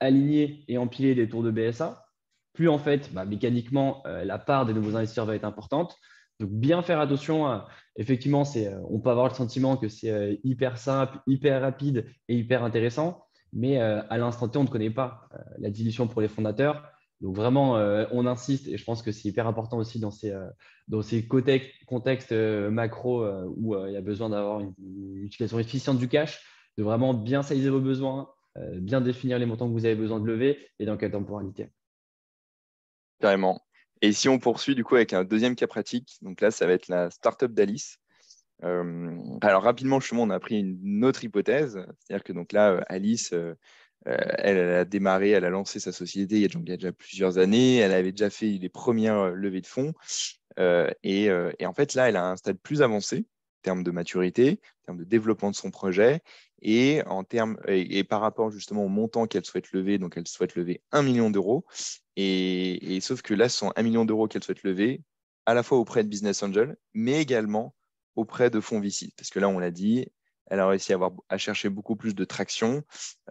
B: aligner et empiler des tours de BSA, plus en fait, bah, mécaniquement, euh, la part des nouveaux investisseurs va être importante. Donc, bien faire attention. effectivement, euh, on peut avoir le sentiment que c'est euh, hyper simple, hyper rapide et hyper intéressant, mais à l'instant T, on ne connaît pas la dilution pour les fondateurs. Donc vraiment, euh, on insiste et je pense que c'est hyper important aussi dans ces, euh, contextes euh, macro où il y a besoin d'avoir une, utilisation efficiente du cash, de vraiment bien saisir vos besoins, bien définir les montants que vous avez besoin de lever et dans quelle temporalité.
A: Carrément. Et si on poursuit du coup avec un deuxième cas pratique, donc là ça va être la startup d'Alice. alors rapidement, justement, on a pris une autre hypothèse, c'est-à-dire que donc là, Alice euh, elle, a démarré, elle a lancé sa société il y, a, déjà plusieurs années. Elle avait déjà fait les premières euh, levées de fonds. Euh, et, en fait, là, elle a un stade plus avancé en termes de maturité, en termes de développement de son projet et, en termes, et, par rapport justement au montant qu'elle souhaite lever. Donc, elle souhaite lever 1 million d'euros. Et, sauf que là, ce sont 1 million d'euros qu'elle souhaite lever, à la fois auprès de Business Angel, mais également auprès de fonds VC. Parce que là, on l'a dit, elle a réussi à, à chercher beaucoup plus de traction.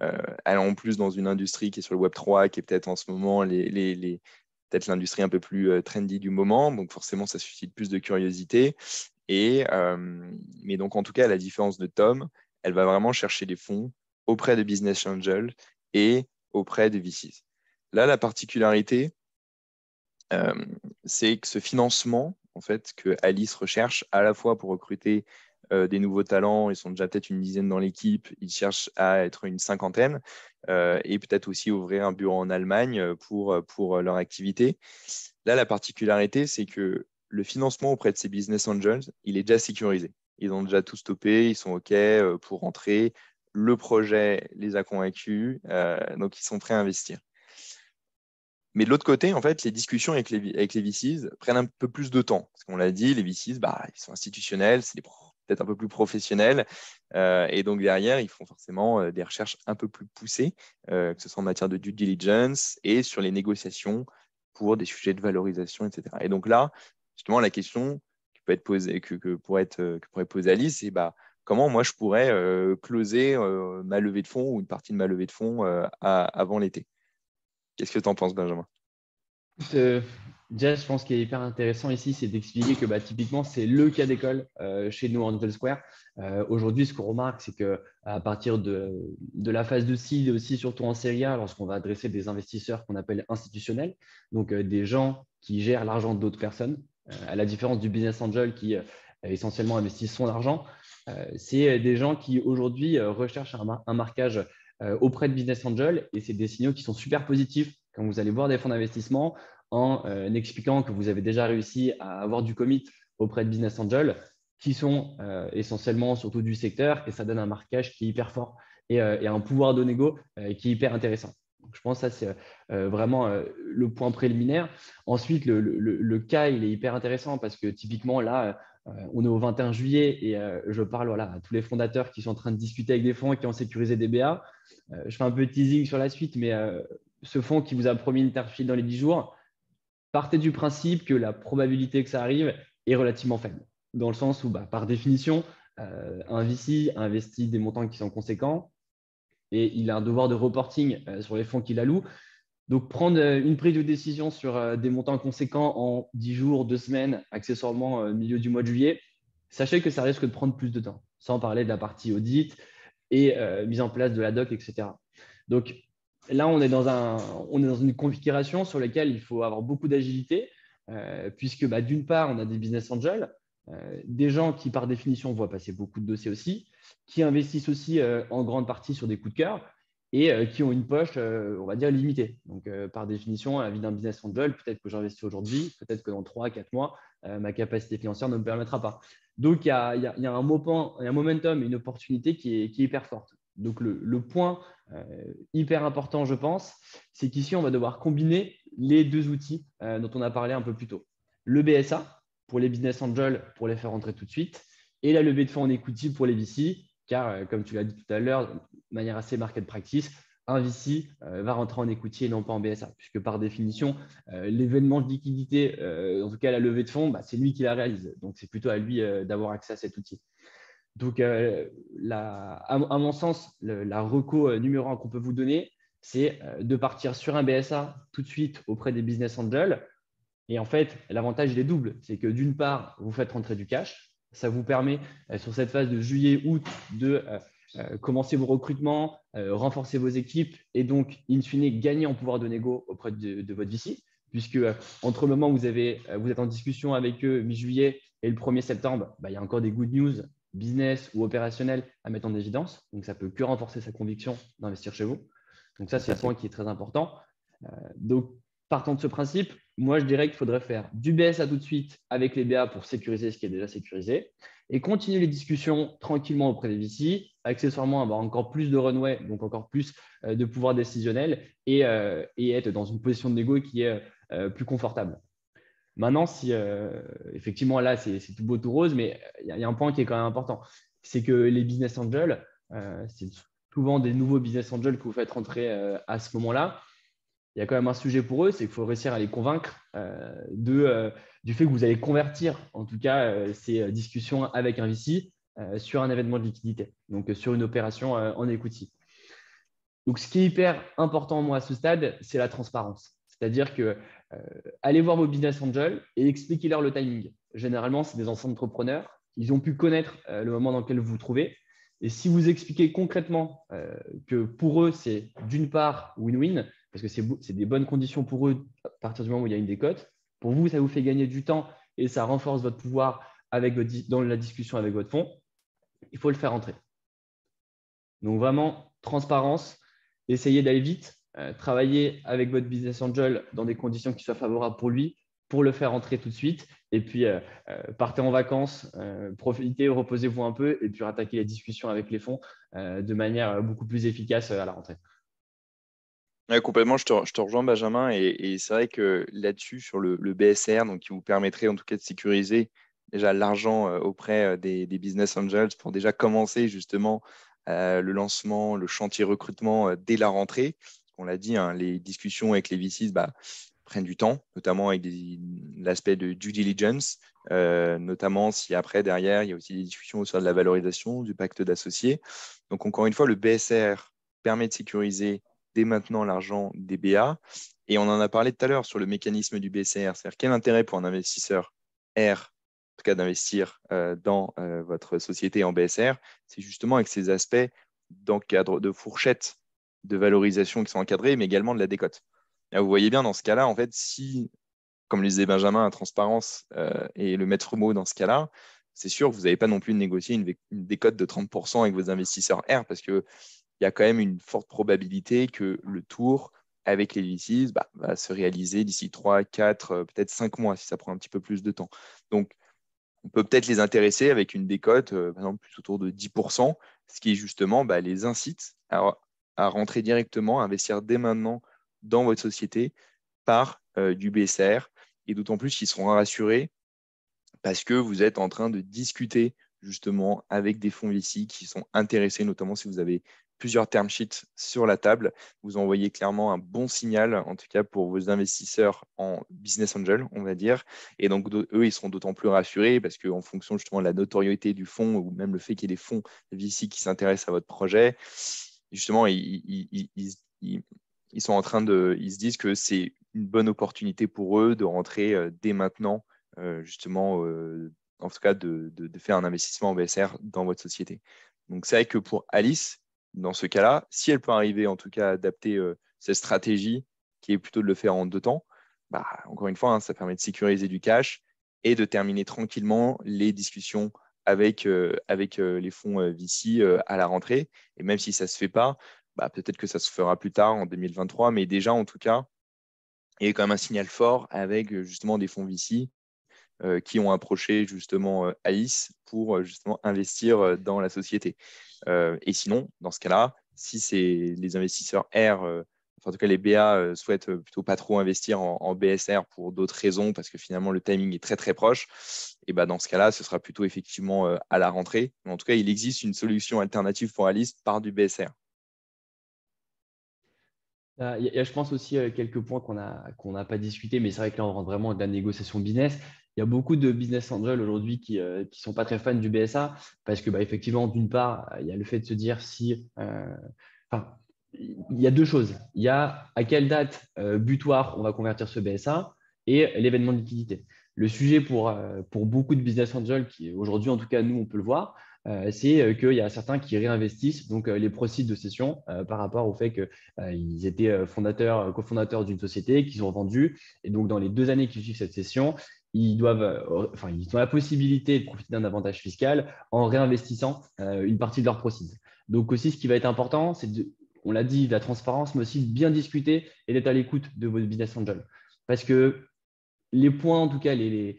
A: Euh, elle est en plus dans une industrie qui est sur le Web 3, qui est peut-être en ce moment les, peut-être l'industrie un peu plus euh, trendy du moment. Donc forcément, ça suscite plus de curiosité. Et, euh, mais donc, en tout cas, à la différence de Tom, elle va vraiment chercher des fonds auprès de Business Angel et auprès de VCs. Là, la particularité, c'est que ce financement, en fait, que Alice recherche à la fois pour recruter euh, des nouveaux talents, ils sont déjà peut-être une dizaine dans l'équipe, ils cherchent à être une cinquantaine euh, et peut-être aussi ouvrir un bureau en Allemagne euh, pour, pour leur activité. Là, la particularité, c'est que le financement auprès de ces business angels, il est déjà sécurisé. Ils ont déjà tout stoppé, ils sont OK pour rentrer. Le projet les a convaincus, donc ils sont prêts à investir. Mais de l'autre côté, en fait, les discussions avec les, avec les VCs prennent un peu plus de temps. Parce qu'on l'a dit, les VCs, bah, ils sont institutionnels, c'est des peut-être un peu plus professionnels. Euh, et donc derrière, ils font forcément euh, des recherches un peu plus poussées, euh, que ce soit en matière de due diligence et sur les négociations pour des sujets de valorisation, etc. Et donc là, justement, la question qui peut être posée, que, pourrait, être, que pourrait poser Alice, c'est bah, comment moi je pourrais closer ma levée de fonds ou une partie de ma levée de fonds avant l'été Qu'est-ce que tu en penses, Benjamin
B: je pense qu'il est hyper intéressant ici, c'est d'expliquer que bah, typiquement, c'est le cas d'école euh, chez nous en Square. Euh, aujourd'hui, ce qu'on remarque, c'est qu'à partir de, la phase de seed et aussi surtout en série A, lorsqu'on va adresser des investisseurs qu'on appelle institutionnels, donc euh, des gens qui gèrent l'argent d'autres personnes, à la différence du business angel qui essentiellement investit son argent, c'est des gens qui aujourd'hui recherchent un, un marquage auprès de business angel et c'est des signaux qui sont super positifs quand vous allez voir des fonds d'investissement, en euh, expliquant que vous avez déjà réussi à avoir du commit auprès de business Angel, qui sont euh, essentiellement surtout du secteur et ça donne un marquage qui est hyper fort et, euh, un pouvoir de négo qui est hyper intéressant. je pense que ça, c'est vraiment le point préliminaire. Ensuite, le, le, le, cas, il est hyper intéressant parce que typiquement, là, on est au 21 juillet et je parle voilà, à tous les fondateurs qui sont en train de discuter avec des fonds et qui ont sécurisé des BA. je fais un peu de teasing sur la suite, mais ce fonds qui vous a promis une terre dans les 10 jours, partez du principe que la probabilité que ça arrive est relativement faible, dans le sens où, bah, par définition, euh, un VC investit des montants qui sont conséquents et il a un devoir de reporting euh, sur les fonds qu'il alloue. Donc, prendre euh, une prise de décision sur des montants conséquents en 10 jours, 2 semaines, accessoirement milieu du mois de juillet, sachez que ça risque de prendre plus de temps, sans parler de la partie audit et mise en place de la doc, etc. Donc, là, on est, dans on est dans une configuration sur laquelle il faut avoir beaucoup d'agilité, euh, puisque bah, d'une part, on a des business angels, euh, des gens qui, par définition, voient passer beaucoup de dossiers aussi, qui investissent aussi euh, en grande partie sur des coups de cœur et qui ont une poche, on va dire, limitée. Donc, par définition, à la vie d'un business angel, peut-être que j'investis aujourd'hui, peut-être que dans 3 4 mois, ma capacité financière ne me permettra pas. Donc, il y a, y a, un momentum, une opportunité qui est hyper forte. Donc le, point euh, hyper important, je pense, c'est qu'ici, on va devoir combiner les deux outils euh, dont on a parlé un peu plus tôt. Le BSA pour les business angels, pour les faire rentrer tout de suite, et la levée de fonds en equity pour les VC, car euh, comme tu l'as dit tout à l'heure, de manière assez market practice, un VC va rentrer en equity et non pas en BSA, puisque par définition, l'événement de liquidité, en tout cas la levée de fonds, bah, c'est lui qui la réalise. Donc c'est plutôt à lui d'avoir accès à cet outil. Donc, euh, à, mon sens, la reco euh, numéro un qu'on peut vous donner, c'est euh, de partir sur un BSA tout de suite auprès des business angels. Et en fait, l'avantage, il est double. C'est que d'une part, vous faites rentrer du cash. Ça vous permet, sur cette phase de juillet-août, de commencer vos recrutements, renforcer vos équipes et donc, in fine, gagner en pouvoir de négo auprès de, votre VC. Puisque entre le moment où vous, avez, vous êtes en discussion avec eux mi-juillet et le 1er septembre, bah, il y a encore des good news business ou opérationnel à mettre en évidence. Donc, ça ne peut que renforcer sa conviction d'investir chez vous. Donc, ça, c'est un point qui est très important. Euh, donc, partant de ce principe, moi, je dirais qu'il faudrait faire du BSA tout de suite avec les BA pour sécuriser ce qui est déjà sécurisé et continuer les discussions tranquillement auprès des VC, accessoirement avoir encore plus de runway, donc encore plus euh, de pouvoir décisionnel euh, et, être dans une position de négo qui est plus confortable. Maintenant, si euh, effectivement là, c'est tout beau, tout rose, mais il y, a un point qui est quand même important, c'est que les business angels, euh, c'est souvent des nouveaux business angels que vous faites rentrer euh, à ce moment-là. Il y a quand même un sujet pour eux, c'est qu'il faut réussir à les convaincre de, du fait que vous allez convertir, en tout cas, ces discussions avec un VC sur un événement de liquidité, donc sur une opération en equity. Donc, ce qui est hyper important, moi, à ce stade, c'est la transparence. C'est-à-dire que euh, allez voir vos business angels et expliquez-leur le timing. Généralement, c'est des anciens entrepreneurs. Ils ont pu connaître euh, le moment dans lequel vous vous trouvez. Et si vous expliquez concrètement euh, que pour eux, c'est d'une part win-win, parce que c'est des bonnes conditions pour eux à partir du moment où il y a une décote, pour vous, ça vous fait gagner du temps et ça renforce votre pouvoir avec dans la discussion avec votre fonds, il faut le faire entrer. Donc vraiment, transparence, essayez d'aller vite, euh, travailler avec votre business angel dans des conditions qui soient favorables pour lui, pour le faire entrer tout de suite. Et puis, euh, euh, partez en vacances, profitez, reposez-vous un peu et puis rattaquez la discussion avec les fonds de manière beaucoup plus efficace à la rentrée.
A: complètement, je te, rejoins Benjamin et, c'est vrai que là-dessus, sur le, BSR, donc qui vous permettrait en tout cas de sécuriser déjà l'argent auprès des, business angels pour déjà commencer justement le lancement, le chantier recrutement dès la rentrée on l'a dit, hein, les discussions avec les VCs bah, prennent du temps, notamment avec l'aspect de due diligence, euh, notamment si après, derrière, il y a aussi des discussions au sein de la valorisation, du pacte d'associés. Donc, encore une fois, le BSR permet de sécuriser dès maintenant l'argent des BA. Et on en a parlé tout à l'heure sur le mécanisme du BSR. c'est-à-dire quel intérêt pour un investisseur R, en tout cas d'investir euh, dans euh, votre société en BSR, c'est justement avec ces aspects cadre de fourchette de valorisation qui sont encadrées, mais également de la décote. vous voyez bien, dans ce cas-là, en fait, si, comme le disait Benjamin, la transparence euh, et est le maître mot dans ce cas-là, c'est sûr, que vous n'avez pas non plus négocié une, une décote de 30% avec vos investisseurs R, parce qu'il y a quand même une forte probabilité que le tour, avec les VCs, bah, va se réaliser d'ici 3, 4, euh, peut-être 5 mois, si ça prend un petit peu plus de temps. Donc, on peut peut-être les intéresser avec une décote, euh, par exemple, plus autour de 10%, ce qui justement bah, les incite à à rentrer directement, à investir dès maintenant dans votre société par euh, du BSR. Et d'autant plus qu'ils seront rassurés parce que vous êtes en train de discuter justement avec des fonds VC qui sont intéressés, notamment si vous avez plusieurs term sheets sur la table. Vous envoyez clairement un bon signal, en tout cas pour vos investisseurs en business angel, on va dire. Et donc, eux, ils seront d'autant plus rassurés parce qu'en fonction justement de la notoriété du fonds ou même le fait qu'il y ait des fonds VC qui s'intéressent à votre projet, justement, ils, sont en train de, ils se disent que c'est une bonne opportunité pour eux de rentrer euh, dès maintenant, euh, justement, euh, en tout cas, de, faire un investissement en BSR dans votre société. Donc, c'est vrai que pour Alice, dans ce cas-là, si elle peut arriver, en tout cas, à adapter cette stratégie qui est plutôt de le faire en deux temps, bah, encore une fois, hein, ça permet de sécuriser du cash et de terminer tranquillement les discussions avec, euh, avec euh, les fonds euh, VC à la rentrée. Et même si ça ne se fait pas, bah, peut-être que ça se fera plus tard en 2023, mais déjà, en tout cas, il y a quand même un signal fort avec justement des fonds VC qui ont approché justement AIS pour justement investir dans la société. et sinon, dans ce cas-là, si c'est les investisseurs R en tout cas les BA euh, souhaitent euh, plutôt pas trop investir en, BSR pour d'autres raisons, parce que finalement le timing est très très proche, et ben dans ce cas-là, ce sera plutôt effectivement euh, à la rentrée. Mais en tout cas, il existe une solution alternative pour Alice par du BSR.
B: Ah, il y a, je pense aussi quelques points qu'on n'a pas discuté, mais c'est vrai que là on rentre vraiment dans la négociation business. Il y a beaucoup de business angels aujourd'hui qui ne sont pas très fans du BSA parce que bah, effectivement d'une part il y a le fait de se dire si il y a deux choses. Il y a à quelle date euh, butoir on va convertir ce BSA et l'événement de liquidité. Le sujet pour, euh, pour beaucoup de business angels, qui aujourd'hui en tout cas nous on peut le voir, euh, c'est qu'il y a certains qui réinvestissent donc les proceeds de cession par rapport au fait qu'ils étaient fondateurs, cofondateurs d'une société, qu'ils ont vendu. Et donc dans les deux années qui suivent cette session, ils doivent, enfin, ils ont la possibilité de profiter d'un avantage fiscal en réinvestissant une partie de leurs proceeds. Donc aussi, ce qui va être important, c'est de on l'a dit, la transparence, mais aussi de bien discuter et d'être à l'écoute de votre business angel. Parce que les points, en tout cas, les,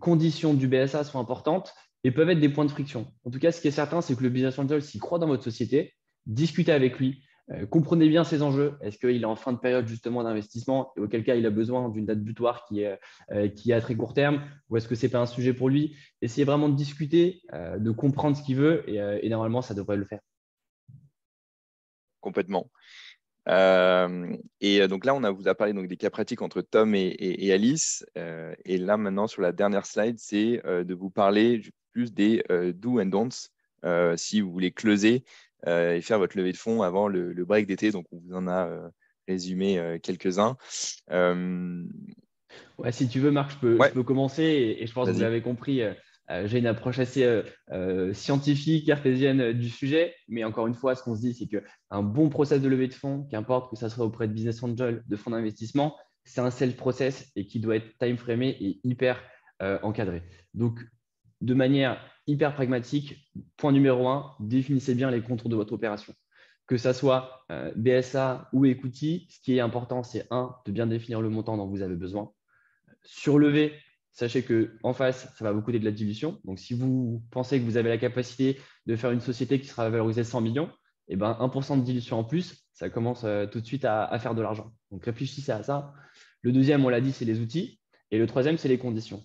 B: conditions du BSA sont importantes et peuvent être des points de friction. En tout cas, ce qui est certain, c'est que le business angel, s'il croit dans votre société, discutez avec lui, euh, comprenez bien ses enjeux. Est-ce qu'il est en fin de période justement d'investissement et auquel cas il a besoin d'une date butoir qui est, euh, à très court terme ou est-ce que ce n'est pas un sujet pour lui Essayez vraiment de discuter, euh, de comprendre ce qu'il veut et normalement, ça devrait le faire
A: complètement. Euh, et euh, donc là, on a, vous a parlé donc, des cas pratiques entre Tom et, Alice. Euh, et là, maintenant, sur la dernière slide, c'est de vous parler plus des do and don'ts si vous voulez closer et faire votre levée de fonds avant le, break d'été. Donc, on vous en a résumé quelques-uns. Ouais,
B: si tu veux, Marc, je peux, commencer. Et, je pense que vous avez compris. Euh, j'ai une approche assez euh, euh, scientifique, cartésienne du sujet, mais encore une fois, ce qu'on se dit, c'est qu'un bon process de levée de fonds, qu'importe que ce soit auprès de business angel, de fonds d'investissement, c'est un self process et qui doit être time framé et hyper encadré. Donc, de manière hyper pragmatique, point numéro un, définissez bien les contours de votre opération. Que ça soit BSA ou equity, ce qui est important, c'est un, de bien définir le montant dont vous avez besoin. Surlever, Sachez que en face, ça va vous coûter de la dilution. Donc, si vous pensez que vous avez la capacité de faire une société qui sera valorisée 100 millions, eh ben, 1% de dilution en plus, ça commence euh, tout de suite à, faire de l'argent. Donc, réfléchissez à ça. Le deuxième, on l'a dit, c'est les outils. Et le troisième, c'est les conditions.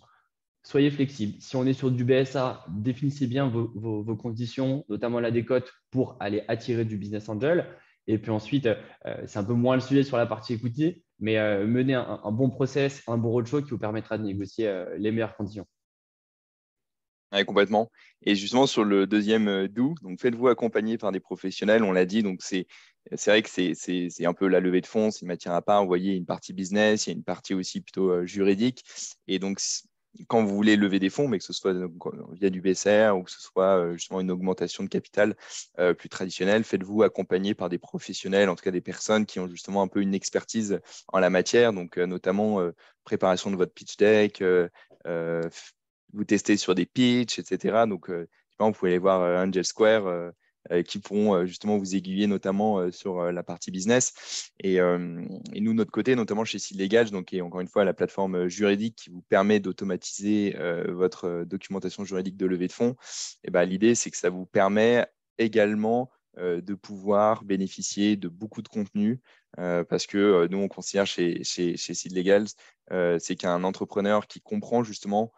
B: Soyez flexible. Si on est sur du BSA, définissez bien vos, conditions, notamment la décote, pour aller attirer du business angel. Et puis ensuite, euh, c'est un peu moins le sujet sur la partie écoutée, mais euh, mener un, bon process, un bon roadshow qui vous permettra de négocier euh, les meilleures conditions.
A: Oui, complètement. Et justement, sur le deuxième euh, doux, donc faites-vous accompagner par des professionnels, on l'a dit, donc c'est c'est vrai que c'est un peu la levée de fonds, c'est une matière à part. Vous voyez, une partie business, il y a une partie aussi plutôt juridique. Et donc, quand vous voulez lever des fonds, mais que ce soit via du BSR ou que ce soit euh, justement une augmentation de capital euh, plus traditionnelle, faites-vous accompagner par des professionnels, en tout cas des personnes qui ont justement un peu une expertise en la matière, donc euh, notamment préparation de votre pitch deck, vous testez sur des pitchs, etc. Donc, vous pouvez aller voir Angel Square euh, qui pourront euh, justement vous aiguiller notamment euh, sur la partie business. Et, nous, notre côté, notamment chez Sidlegage, donc est encore une fois la plateforme juridique qui vous permet d'automatiser votre documentation juridique de levée de fonds, et eh ben, l'idée c'est que ça vous permet également de pouvoir bénéficier de beaucoup de contenu parce que nous, on considère chez, chez, chez c'est qu'un entrepreneur qui comprend justement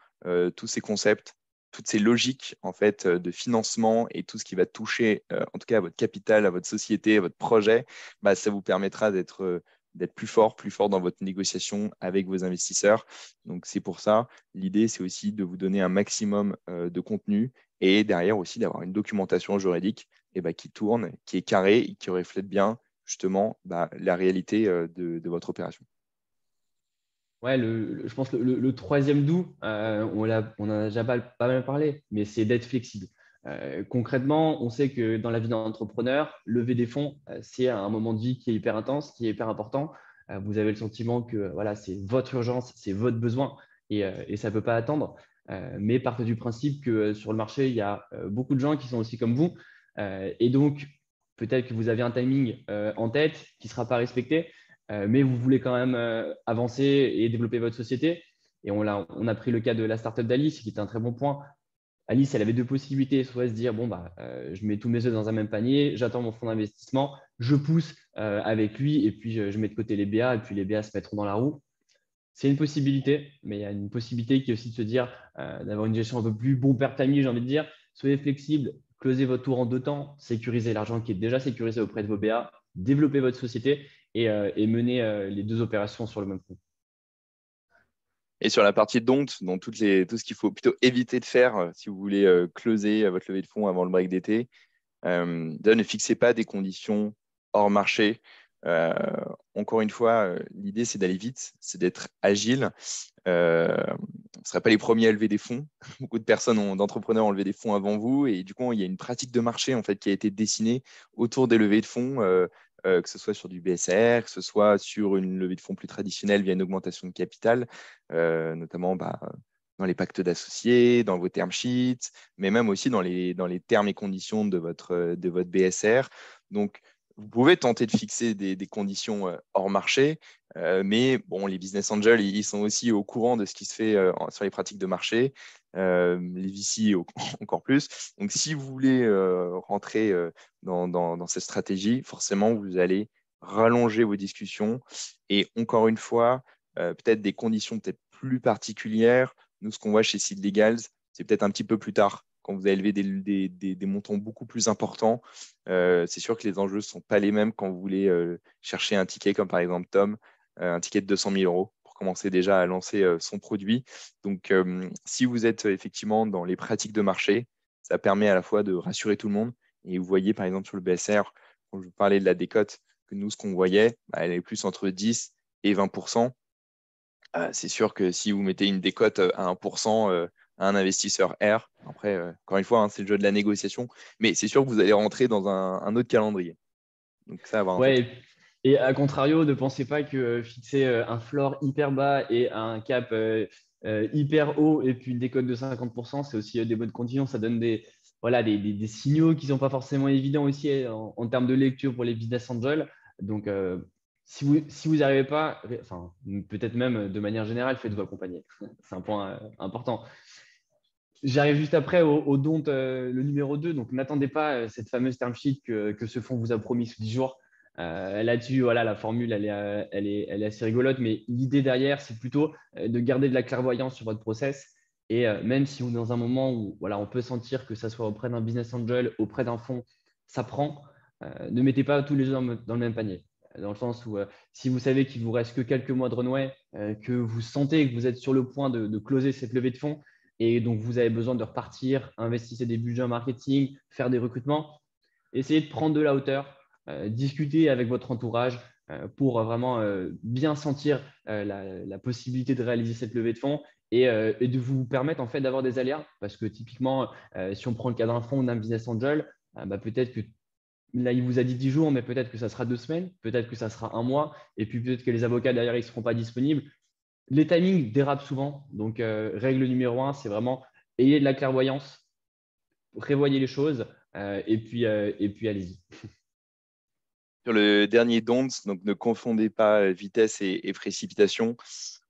A: tous ces concepts, toutes ces logiques en fait euh, de financement et tout ce qui va toucher euh, en tout cas à votre capital, à votre société, à votre projet, bah, ça vous permettra euh, d'être plus fort, plus fort dans votre négociation avec vos investisseurs. Donc c'est pour ça, l'idée c'est aussi de vous donner un maximum de contenu et derrière aussi d'avoir une documentation juridique eh bah, qui tourne, qui est carrée, et qui reflète bien justement bah, la réalité de votre opération.
B: Ouais, je pense que le troisième doux, euh, on, en a déjà pas, mal parlé, mais c'est d'être flexible. Euh, concrètement, on sait que dans la vie d'un entrepreneur, lever des fonds, euh, c'est un moment de vie qui est hyper intense, qui est hyper important. vous avez le sentiment que voilà, c'est votre urgence, c'est votre besoin et, et ça ne peut pas attendre. mais partez du principe que sur le marché, il y a beaucoup de gens qui sont aussi comme vous. et donc, peut-être que vous avez un timing en tête qui ne sera pas respecté. Euh, mais vous voulez quand même euh, avancer et développer votre société. Et on a, on pris le cas de la startup d'Alice, qui est un très bon point. Alice, elle avait deux possibilités, soit se dire, bon, bah, euh, je mets tous mes œufs dans un même panier, j'attends mon fonds d'investissement, je pousse avec lui, et puis je, mets de côté les BA, et puis les BA se mettront dans la roue. C'est une possibilité, mais il y a une possibilité qui est aussi de se dire, d'avoir une gestion un peu plus bon père famille, j'ai envie de dire, soyez flexible, closez votre tour en deux temps, sécurisez l'argent qui est déjà sécurisé auprès de vos BA, développez votre société, euh, et, mener euh, les deux opérations sur le même fond.
A: Et sur la partie don't, dans tout ce qu'il faut plutôt éviter de faire euh, si vous voulez closer votre levée de fonds avant le break d'été, ne fixez pas des conditions hors marché. encore une fois, l'idée, c'est d'aller vite, c'est d'être agile. Euh, on ne sera pas les premiers à lever des fonds. [laughs] Beaucoup de personnes, d'entrepreneurs ont levé des fonds avant vous. Et du coup, il y a une pratique de marché en fait, qui a été dessinée autour des levées de fonds. Euh, que ce soit sur du BSR, que ce soit sur une levée de fonds plus traditionnelle via une augmentation de capital, euh, notamment bah, dans les pactes d'associés, dans vos term sheets, mais même aussi dans les, termes et conditions de votre, BSR. Donc, vous pouvez tenter de fixer des conditions euh, hors marché, euh, mais bon, les business angels, ils sont aussi au courant de ce qui se fait euh, sur les pratiques de marché, euh, les VC [laughs] encore plus. Donc, si vous voulez rentrer dans, cette stratégie, forcément, vous allez rallonger vos discussions et encore une fois, peut-être des conditions peut-être plus particulières. Nous, ce qu'on voit chez Seed Legals, c'est peut-être un petit peu plus tard quand vous avez élevé des, montants beaucoup plus importants, c'est sûr que les enjeux ne sont pas les mêmes quand vous voulez chercher un ticket comme par exemple Tom euh, un ticket de 200 000 euros pour commencer déjà à lancer euh, son produit. Donc, euh, si vous êtes effectivement dans les pratiques de marché, ça permet à la fois de rassurer tout le monde. Et vous voyez, par exemple, sur le BSR, quand je vous parlais de la décote, que nous, ce qu'on voyait, bah, elle est plus entre 10 et 20 C'est sûr que si vous mettez une décote à 1 à un investisseur R, après, encore une fois, hein, c'est le jeu de la négociation, mais c'est sûr que vous allez rentrer dans un, autre calendrier. Donc, ça, va. ouais,
B: et à contrario, ne pensez pas que euh, fixer euh, un floor hyper bas et un cap euh, hyper haut et puis une décote de 50%, c'est aussi des bonnes conditions. Ça donne des, voilà, des, signaux qui ne sont pas forcément évidents aussi en, termes de lecture pour les business angels. Donc, si vous si vous arrivez pas, enfin, peut-être même de manière générale, faites-vous accompagner. [laughs] c'est un point important. J'arrive juste après au, don le numéro 2. Donc, n'attendez pas cette fameuse term sheet que, que ce fonds vous a promis sous 10 jours. Euh, Là-dessus, voilà, la formule, elle est, euh, elle est, elle est assez rigolote, mais l'idée derrière, c'est plutôt euh, de garder de la clairvoyance sur votre process. Et même si on est dans un moment où voilà, on peut sentir que ça soit auprès d'un business angel, auprès d'un fonds, ça prend, ne mettez pas tous les œufs dans, le même panier. Dans le sens où si vous savez qu'il vous reste que quelques mois de runway, que vous sentez que vous êtes sur le point de, closer cette levée de fonds, et donc vous avez besoin de repartir, investir des budgets en marketing, faire des recrutements, essayez de prendre de la hauteur, euh, discuter avec votre entourage euh, pour vraiment euh, bien sentir la, possibilité de réaliser cette levée de fonds et, de vous permettre en fait d'avoir des alertes Parce que typiquement, si on prend le cas d'un fonds ou d'un business angel, bah, peut-être que là, il vous a dit 10 jours, mais peut-être que ça sera deux semaines, peut-être que ça sera un mois, et puis peut-être que les avocats derrière, ils ne seront pas disponibles. Les timings dérapent souvent. Donc, règle numéro un, c'est vraiment ayez de la clairvoyance, prévoyez les choses, et puis allez-y. [laughs]
A: Sur le dernier don, donc ne confondez pas euh, vitesse et, précipitation.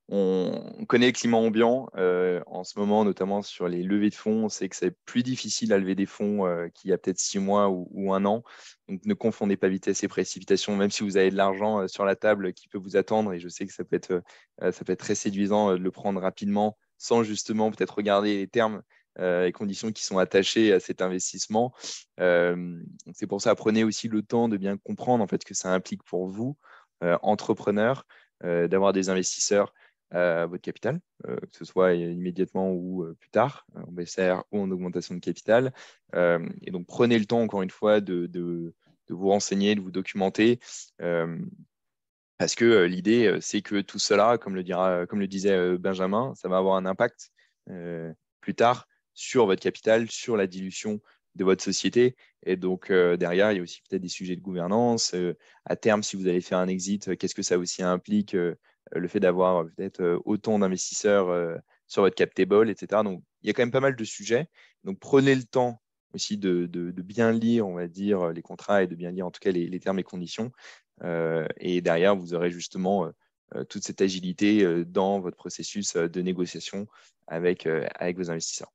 A: On, connaît le climat ambiant euh, en ce moment, notamment sur les levées de fonds. On sait que c'est plus difficile à lever des fonds euh, qu'il y a peut-être six mois ou, un an. Donc ne confondez pas vitesse et précipitation, même si vous avez de l'argent sur la table qui peut vous attendre. Et je sais que ça peut être, ça peut être très séduisant de le prendre rapidement sans justement peut-être regarder les termes les euh, conditions qui sont attachées à cet investissement. Euh, c'est pour ça, prenez aussi le temps de bien comprendre en fait que ça implique pour vous, euh, entrepreneur, euh, d'avoir des investisseurs à votre capital, que ce soit immédiatement ou plus tard, en BCR ou en augmentation de capital. et donc prenez le temps encore une fois de, vous renseigner, de vous documenter. parce que l'idée, c'est que tout cela, comme le, dira, comme le disait Benjamin, ça va avoir un impact plus tard sur votre capital, sur la dilution de votre société. Et donc, euh, derrière, il y a aussi peut-être des sujets de gouvernance. Euh, à terme, si vous allez faire un exit, euh, qu'est-ce que ça aussi implique Le fait d'avoir peut-être autant d'investisseurs sur votre cap table, etc. Donc, il y a quand même pas mal de sujets. Donc, prenez le temps aussi de, bien lire, on va dire, les contrats et de bien lire en tout cas les, les termes et conditions. et derrière, vous aurez justement toute cette agilité dans votre processus de négociation avec, avec vos investisseurs.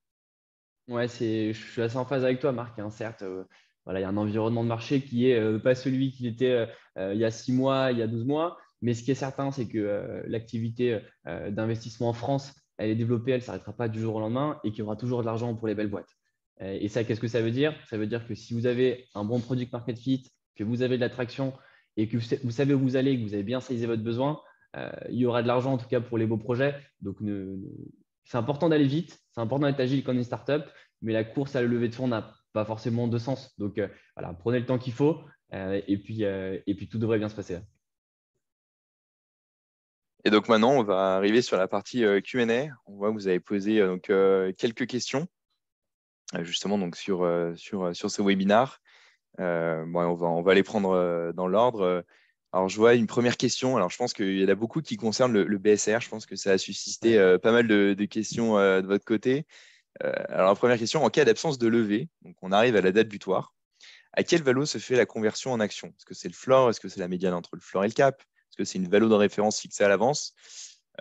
B: Ouais, c'est, je suis assez en phase avec toi, Marc. Hein. Certes, euh, voilà, il y a un environnement de marché qui n'est euh, pas celui qu'il était euh, il y a six mois, il y a 12 mois. Mais ce qui est certain, c'est que l'activité d'investissement en France, elle est développée, elle ne s'arrêtera pas du jour au lendemain et qu'il y aura toujours de l'argent pour les belles boîtes. et ça, qu'est-ce que ça veut dire Ça veut dire que si vous avez un bon product market fit, que vous avez de l'attraction et que vous savez où vous allez, que vous avez bien saisi votre besoin, il y aura de l'argent en tout cas pour les beaux projets. Donc, ne c'est important d'aller vite, c'est important d'être agile quand on est startup, mais la course à le levée de fonds n'a pas forcément de sens. Donc euh, voilà, prenez le temps qu'il faut euh, et, puis, euh, et puis tout devrait bien se passer.
A: Et donc maintenant, on va arriver sur la partie Q&A. On voit que vous avez posé donc, quelques questions justement donc sur, sur, ce webinar. on, va, on va les prendre dans l'ordre. Alors, je vois une première question. Alors, je pense qu'il y en a beaucoup qui concernent le, BSR. Je pense que ça a suscité euh, pas mal de, questions euh, de votre côté. Euh, alors, la première question, en cas d'absence de levée, donc on arrive à la date butoir, à quel valo se fait la conversion en action Est-ce que c'est le floor Est-ce que c'est la médiane entre le floor et le cap Est-ce que c'est une valo de référence fixée à l'avance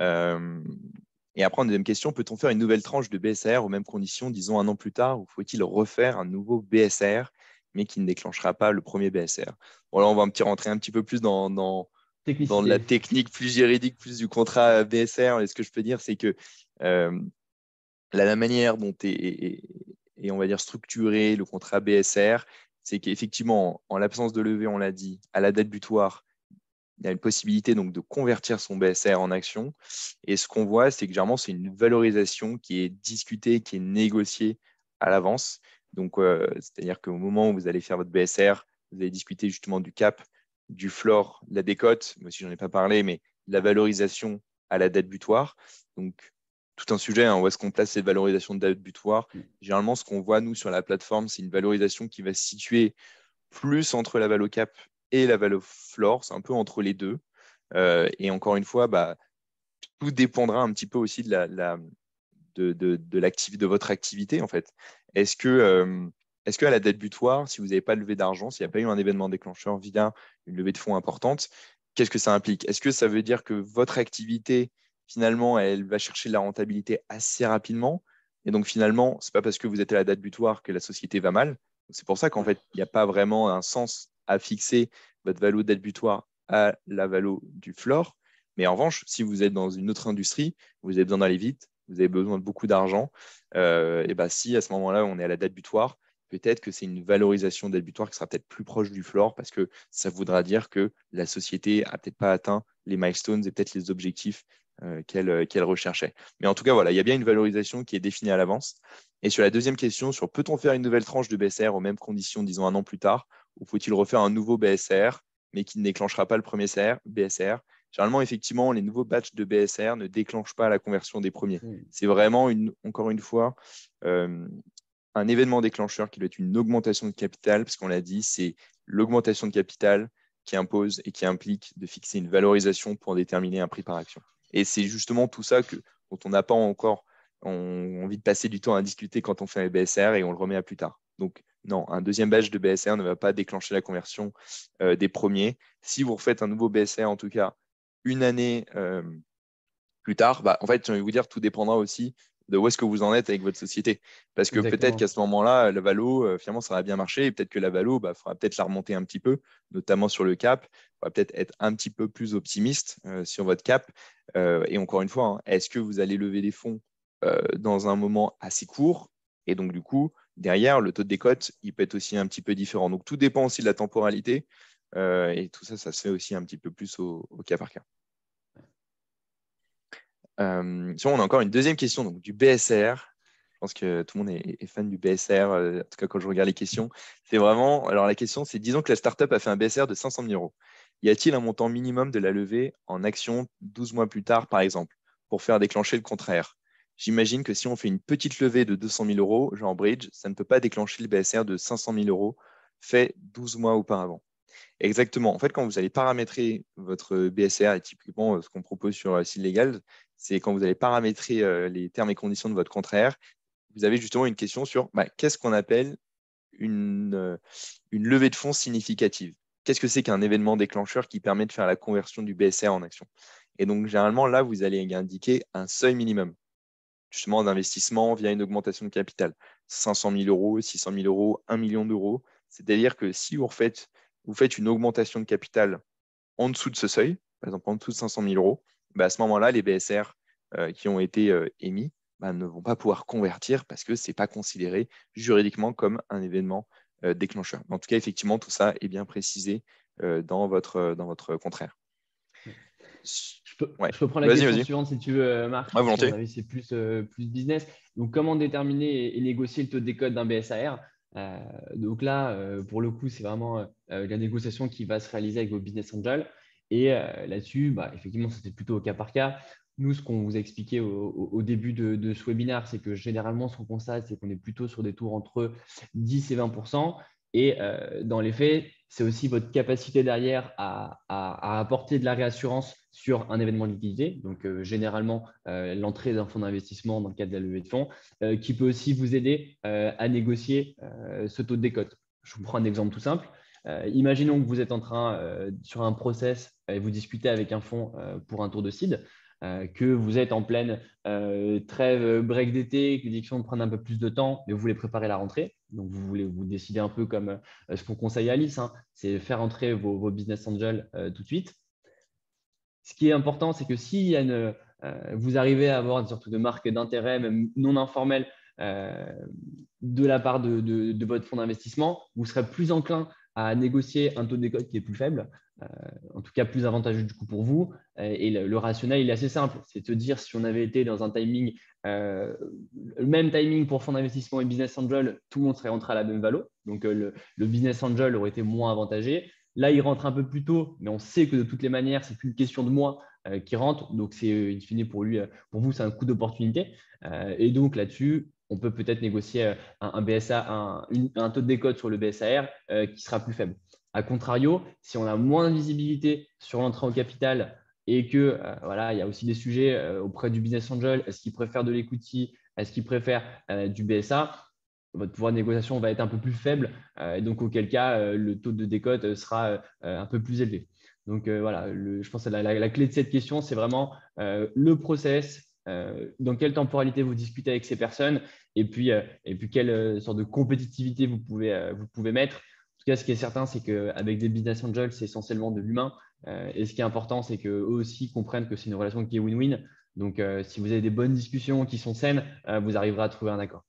A: Et après, une deuxième question, peut-on faire une nouvelle tranche de BSR aux mêmes conditions, disons un an plus tard, ou faut-il refaire un nouveau BSR mais qui ne déclenchera pas le premier BSR. on va un petit rentrer un petit peu plus dans, la technique plus juridique, plus du contrat BSR. Et ce que je peux dire, c'est que euh, la, manière dont est, on va dire, structuré le contrat BSR, c'est qu'effectivement, en l'absence de levée, on l'a dit, à la date butoir, il y a une possibilité donc de convertir son BSR en action. Et ce qu'on voit, c'est que généralement, c'est une valorisation qui est discutée, qui est négociée à l'avance. Donc, euh, c'est-à-dire qu'au moment où vous allez faire votre BSR, vous allez discuter justement du cap, du floor, la décote, moi aussi n'en ai pas parlé, mais la valorisation à la date butoir. Donc, tout un sujet, hein. où est-ce qu'on place cette valorisation de date butoir mm. Généralement, ce qu'on voit, nous, sur la plateforme, c'est une valorisation qui va se situer plus entre la valo cap et la valo floor, c'est un peu entre les deux. Euh, et encore une fois, bah, tout dépendra un petit peu aussi de la, de, de, votre activité, en fait. Est-ce que, euh, est-ce qu'à la date butoir, si vous n'avez pas levé d'argent, s'il n'y a pas eu un événement déclencheur via une levée de fonds importante, qu'est-ce que ça implique Est-ce que ça veut dire que votre activité, finalement, elle va chercher la rentabilité assez rapidement Et donc, finalement, ce n'est pas parce que vous êtes à la date butoir que la société va mal. C'est pour ça qu'en fait, il n'y a pas vraiment un sens à fixer votre valo date butoir à la valo du floor. Mais en revanche, si vous êtes dans une autre industrie, vous avez besoin d'aller vite, vous avez besoin de beaucoup d'argent, euh, et bah si à ce moment-là, on est à la date butoir, peut-être que c'est une valorisation date butoir qui sera peut-être plus proche du floor parce que ça voudra dire que la société n'a peut-être pas atteint les milestones et peut-être les objectifs euh, euh, qu'elle recherchait. Mais en tout cas, voilà, il y a bien une valorisation qui est définie à l'avance. Et sur la deuxième question, sur peut-on faire une nouvelle tranche de BSR aux mêmes conditions, disons un an plus tard, ou faut-il refaire un nouveau BSR, mais qui ne déclenchera pas le premier BSR Généralement, effectivement, les nouveaux batchs de BSR ne déclenchent pas la conversion des premiers. Mm. C'est vraiment, encore une fois, euh, un événement déclencheur qui doit être une augmentation de capital, parce qu'on l'a dit, c'est l'augmentation de capital qui impose et qui implique de fixer une valorisation pour déterminer un prix par action. Et c'est justement tout ça que, dont on n'a pas encore envie de passer du temps à discuter quand on fait un BSR et on le remet à plus tard. Donc, non, un deuxième badge de BSR ne va pas déclencher la conversion euh, des premiers. Si vous refaites un nouveau BSR, en tout cas, une année euh, plus tard, bah, en fait, j'ai envie de vous dire, tout dépendra aussi de où est-ce que vous en êtes avec votre société. Parce que peut-être qu'à ce moment-là, la Valo, euh, finalement, ça va bien marché. Et peut-être que la Valo, il bah, faudra peut-être la remonter un petit peu, notamment sur le cap. Il faudra peut-être être un petit peu plus optimiste euh, sur votre cap. et encore une fois, hein, est-ce que vous allez lever des fonds dans un moment assez court Et donc, du coup, derrière, le taux de décote, il peut être aussi un petit peu différent. Donc, tout dépend aussi de la temporalité. Euh, et tout ça, ça se fait aussi un petit peu plus au, cas par cas. Euh, on a encore une deuxième question du BSR. Je pense que tout le monde est, est fan du BSR, euh, en tout cas quand je regarde les questions. C'est vraiment, alors la question c'est, disons que la startup a fait un BSR de 500 000 euros. Y a-t-il un montant minimum de la levée en action 12 mois plus tard, par exemple, pour faire déclencher le contraire J'imagine que si on fait une petite levée de 200 000 euros, genre bridge, ça ne peut pas déclencher le BSR de 500 000 euros fait 12 mois auparavant. Exactement. En fait, quand vous allez paramétrer votre BSR, et typiquement euh, ce qu'on propose sur euh, Seed c'est quand vous allez paramétrer euh, les termes et conditions de votre contraire, vous avez justement une question sur bah, qu'est-ce qu'on appelle une, une levée de fonds significative Qu'est-ce que c'est qu'un événement déclencheur qui permet de faire la conversion du BSR en action Et donc, généralement, là, vous allez indiquer un seuil minimum justement d'investissement via une augmentation de capital. 500 000 euros, 600 000 euros, 1 million d'euros. C'est-à-dire que si vous refaites vous faites une augmentation de capital en dessous de ce seuil, par exemple en dessous de 500 000 euros, bah, à ce moment-là, les BSR euh, qui ont été euh, émis bah, ne vont pas pouvoir convertir parce que ce n'est pas considéré juridiquement comme un événement euh, déclencheur. En tout cas, effectivement, tout ça est bien précisé dans, votre, dans votre contraire.
B: Je peux, prendre la question suivante si tu veux, Marc. C'est plus, plus business. Donc, comment déterminer et négocier le taux de décode d'un BSAR euh, donc là, euh, pour le coup, c'est vraiment euh, la négociation qui va se réaliser avec vos business angels. Et là-dessus, bah, effectivement, c'était plutôt au cas par cas. Nous, ce qu'on vous a expliqué au, début de, de, ce webinaire, c'est que généralement, ce qu'on constate, c'est qu'on est plutôt sur des tours entre 10 et 20 Et dans les faits, c'est aussi votre capacité derrière à, apporter de la réassurance sur un événement de liquidité, donc euh, généralement euh, l'entrée d'un fonds d'investissement dans le cadre de la levée de fonds, euh, qui peut aussi vous aider à négocier ce taux de décote. Je vous prends un exemple tout simple. imaginons que vous êtes en train sur un process et vous discutez avec un fonds pour un tour de seed. Euh, que vous êtes en pleine euh, trêve euh, break d'été, que les élections prennent un peu plus de temps, mais vous voulez préparer la rentrée. Donc, vous voulez vous décider un peu comme ce qu'on conseille à Alice, hein, c'est faire entrer vos, business angels tout de suite. Ce qui est important, c'est que si vous arrivez à avoir une sorte de marque d'intérêt, même non informel, de la part de, de votre fonds d'investissement, vous serez plus enclin à négocier un taux de décote qui est plus faible euh, en tout cas plus avantageux du coup pour vous. Euh, et le, le rationnel, il est assez simple. C'est te dire si on avait été dans un timing, euh, le même timing pour fonds d'investissement et business angel, tout le monde serait rentré à la même valo. Donc le, business angel aurait été moins avantagé. Là, il rentre un peu plus tôt, mais on sait que de toutes les manières, c'est plus une question de moi qui rentre. Donc c'est in fine pour lui, pour vous, c'est un coup d'opportunité. et donc là-dessus, on peut peut-être négocier un, BSA, un, taux de décote sur le BSAR qui sera plus faible. A contrario, si on a moins de visibilité sur l'entrée en capital et que euh, voilà, il y a aussi des sujets euh, auprès du business angel, est-ce qu'ils préfèrent de l'equity, est-ce qu'ils préfèrent euh, du BSA, votre pouvoir de négociation va être un peu plus faible, et donc auquel cas le taux de décote sera un peu plus élevé. Donc voilà, je pense que la, clé de cette question, c'est vraiment le process, dans quelle temporalité vous discutez avec ces personnes, et puis, et puis quelle sorte de compétitivité vous pouvez, vous pouvez mettre tout cas, ce qui est certain, c'est qu'avec des business angels, c'est essentiellement de l'humain. Euh, et ce qui est important, c'est qu'eux aussi comprennent que c'est une relation qui est win-win. Donc, euh, si vous avez des bonnes discussions qui sont saines, euh, vous arriverez à trouver un accord.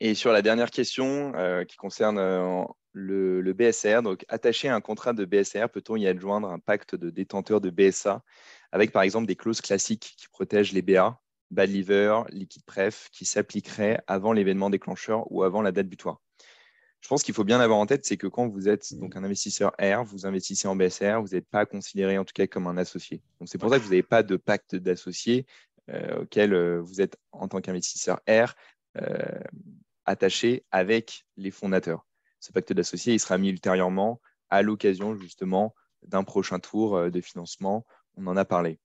A: Et sur la dernière question qui concerne le, BSR, donc attaché à un contrat de BSR, peut-on y adjoindre un pacte de détenteur de BSA avec par exemple des clauses classiques qui protègent les BA, bad Lever, Liquid pref, qui s'appliqueraient avant l'événement déclencheur ou avant la date butoir je pense qu'il faut bien avoir en tête, c'est que quand vous êtes mmh. donc un investisseur R, vous investissez en BSR, vous n'êtes pas considéré en tout cas comme un associé. Donc c'est pour ça que vous n'avez pas de pacte d'associé euh, auquel euh, vous êtes en tant qu'investisseur R euh, attaché avec les fondateurs. Ce pacte d'associé, il sera mis ultérieurement à l'occasion justement d'un prochain tour de financement. On en a parlé.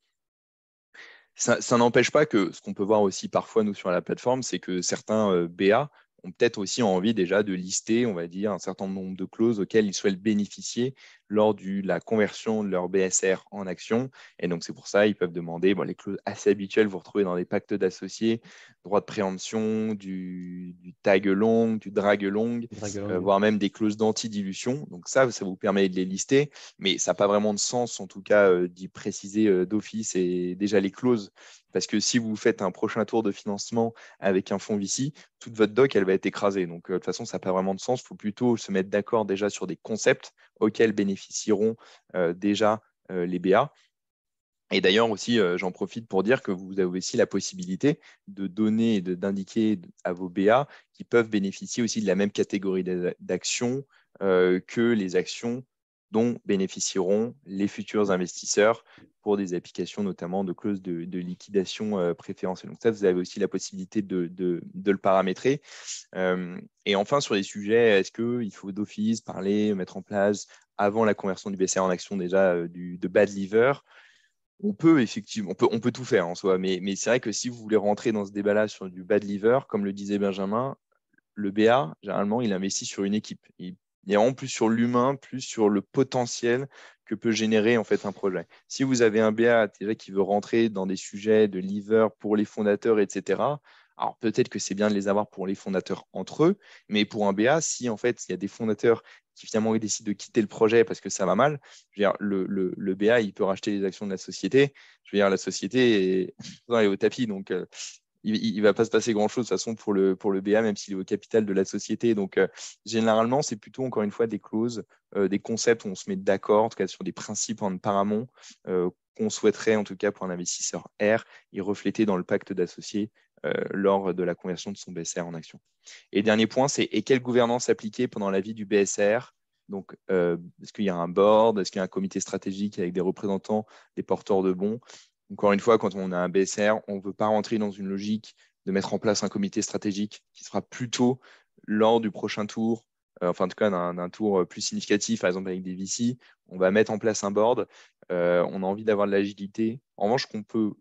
A: Ça, ça n'empêche pas que ce qu'on peut voir aussi parfois nous sur la plateforme, c'est que certains BA ont peut-être aussi envie déjà de lister, on va dire, un certain nombre de clauses auxquelles ils souhaitent bénéficier lors de la conversion de leur BSR en action. Et donc, c'est pour ça, ils peuvent demander les clauses assez habituelles, vous retrouvez dans les pactes d'associés, droit de préemption, du, tag long, du drag long, euh, voire même des clauses d'anti-dilution. Donc ça, ça vous permet de les lister, mais ça n'a pas vraiment de sens, en tout cas, euh, d'y préciser euh, d'office et déjà les clauses parce que si vous faites un prochain tour de financement avec un fonds VC, toute votre doc, elle va être écrasée. Donc, euh, de toute façon, ça n'a pas vraiment de sens. Il faut plutôt se mettre d'accord déjà sur des concepts auxquels bénéficieront euh, déjà euh, les BA. Et d'ailleurs aussi, j'en profite pour dire que vous avez aussi la possibilité de donner et d'indiquer à vos BA qui peuvent bénéficier aussi de la même catégorie d'actions que les actions dont bénéficieront les futurs investisseurs pour des applications notamment de clauses de, liquidation euh, préférentielle. Donc ça, vous avez aussi la possibilité de, le paramétrer. Euh, et enfin, sur les sujets, est-ce qu'il faut d'office parler, mettre en place avant la conversion du BCR en action déjà euh, du, de bad lever on peut effectivement, on peut, tout faire en soi, mais, mais c'est vrai que si vous voulez rentrer dans ce débat-là sur du bad lever, comme le disait Benjamin, le BA, généralement, il investit sur une équipe. Il a plus sur l'humain, plus sur le potentiel que peut générer en fait un projet. Si vous avez un BA qui veut rentrer dans des sujets de lever pour les fondateurs, etc. Alors peut-être que c'est bien de les avoir pour les fondateurs entre eux, mais pour un BA, si en fait il y a des fondateurs qui finalement décident de quitter le projet parce que ça va mal, le, BA peut racheter les actions de la société. Je veux dire la société est, [laughs] au tapis, donc euh, il, ne va pas se passer grand chose de toute façon pour le, pour le BA, même s'il est au capital de la société. Donc, euh, généralement, c'est plutôt encore une fois des clauses, euh, des concepts où on se met d'accord, en tout cas sur des principes en paramont euh, qu'on souhaiterait, en tout cas pour un investisseur R, y refléter dans le pacte d'associés lors de la conversion de son BSR en action. Et dernier point, c'est et quelle gouvernance appliquer pendant la vie du BSR donc, est-ce qu'il y a un board Est-ce qu'il y a un comité stratégique avec des représentants, des porteurs de bons encore une fois, quand on a un BSR, on ne veut pas rentrer dans une logique de mettre en place un comité stratégique qui sera plutôt lors du prochain tour, euh, enfin en tout cas d'un tour euh, plus significatif, par exemple avec des VC, on va mettre en place un board, euh, on a envie d'avoir de l'agilité. En revanche, qu'on peut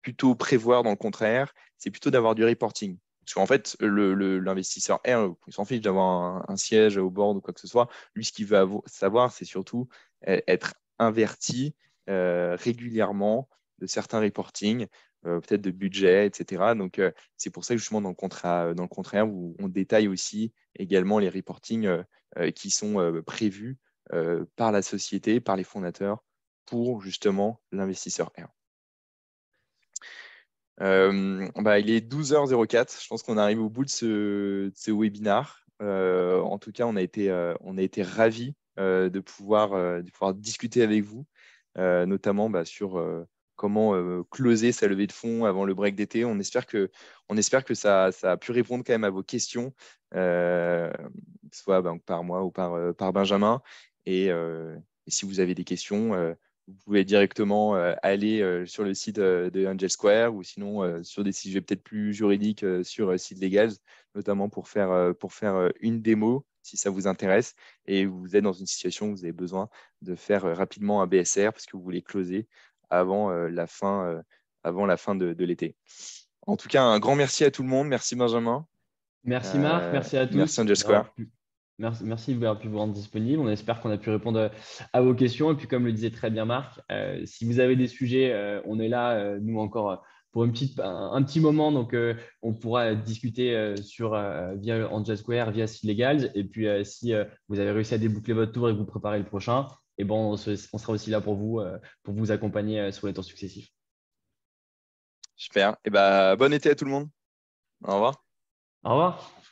A: plutôt prévoir dans le contraire, c'est plutôt d'avoir du reporting. Parce qu'en fait, l'investisseur R, il s'en fiche d'avoir un, siège au board ou quoi que ce soit. Lui, ce qu'il veut savoir, c'est surtout être inverti régulièrement de certains reportings, euh, peut-être de budget, etc. Donc, euh, c'est pour ça que justement, dans le contrat, euh, dans le contraire, où on détaille aussi également les reportings qui sont prévus par la société, par les fondateurs, pour justement l'investisseur R. Bah, il est 12h04, je pense qu'on arrive au bout de ce, webinar. en tout cas, on a été, on a été ravis de pouvoir, discuter avec vous, notamment bah, sur comment euh, closer sa levée de fonds avant le break d'été. On espère que, on espère que ça, a pu répondre quand même à vos questions, euh, soit ben, par moi ou par, euh, Benjamin. Et, si vous avez des questions, vous pouvez directement aller sur le site de Angel Square ou sinon sur des sujets peut-être plus juridiques sur site Legals, notamment pour faire, pour faire une démo si ça vous intéresse et vous êtes dans une situation où vous avez besoin de faire rapidement un BSR parce que vous voulez closer euh, euh, avant la fin, avant la fin de, l'été. En tout cas, un grand merci à tout le monde. Merci Benjamin.
B: Merci Marc, euh, merci à tous. Merci Square. Merci, merci d'avoir pu vous rendre disponible. On espère qu'on a pu répondre à vos questions. Et puis, comme le disait très bien Marc, si vous avez des sujets, on est là, nous encore, pour une petite, un, petit moment. Donc, on pourra discuter sur, via Angel Square, via Legals. Et puis, si vous avez réussi à déboucler votre tour et que vous préparez le prochain, et bon, on, sera aussi là pour vous, euh, pour vous accompagner euh, sur les tours successifs. Super. Et bah, bon été à tout le monde. Au revoir. Au revoir.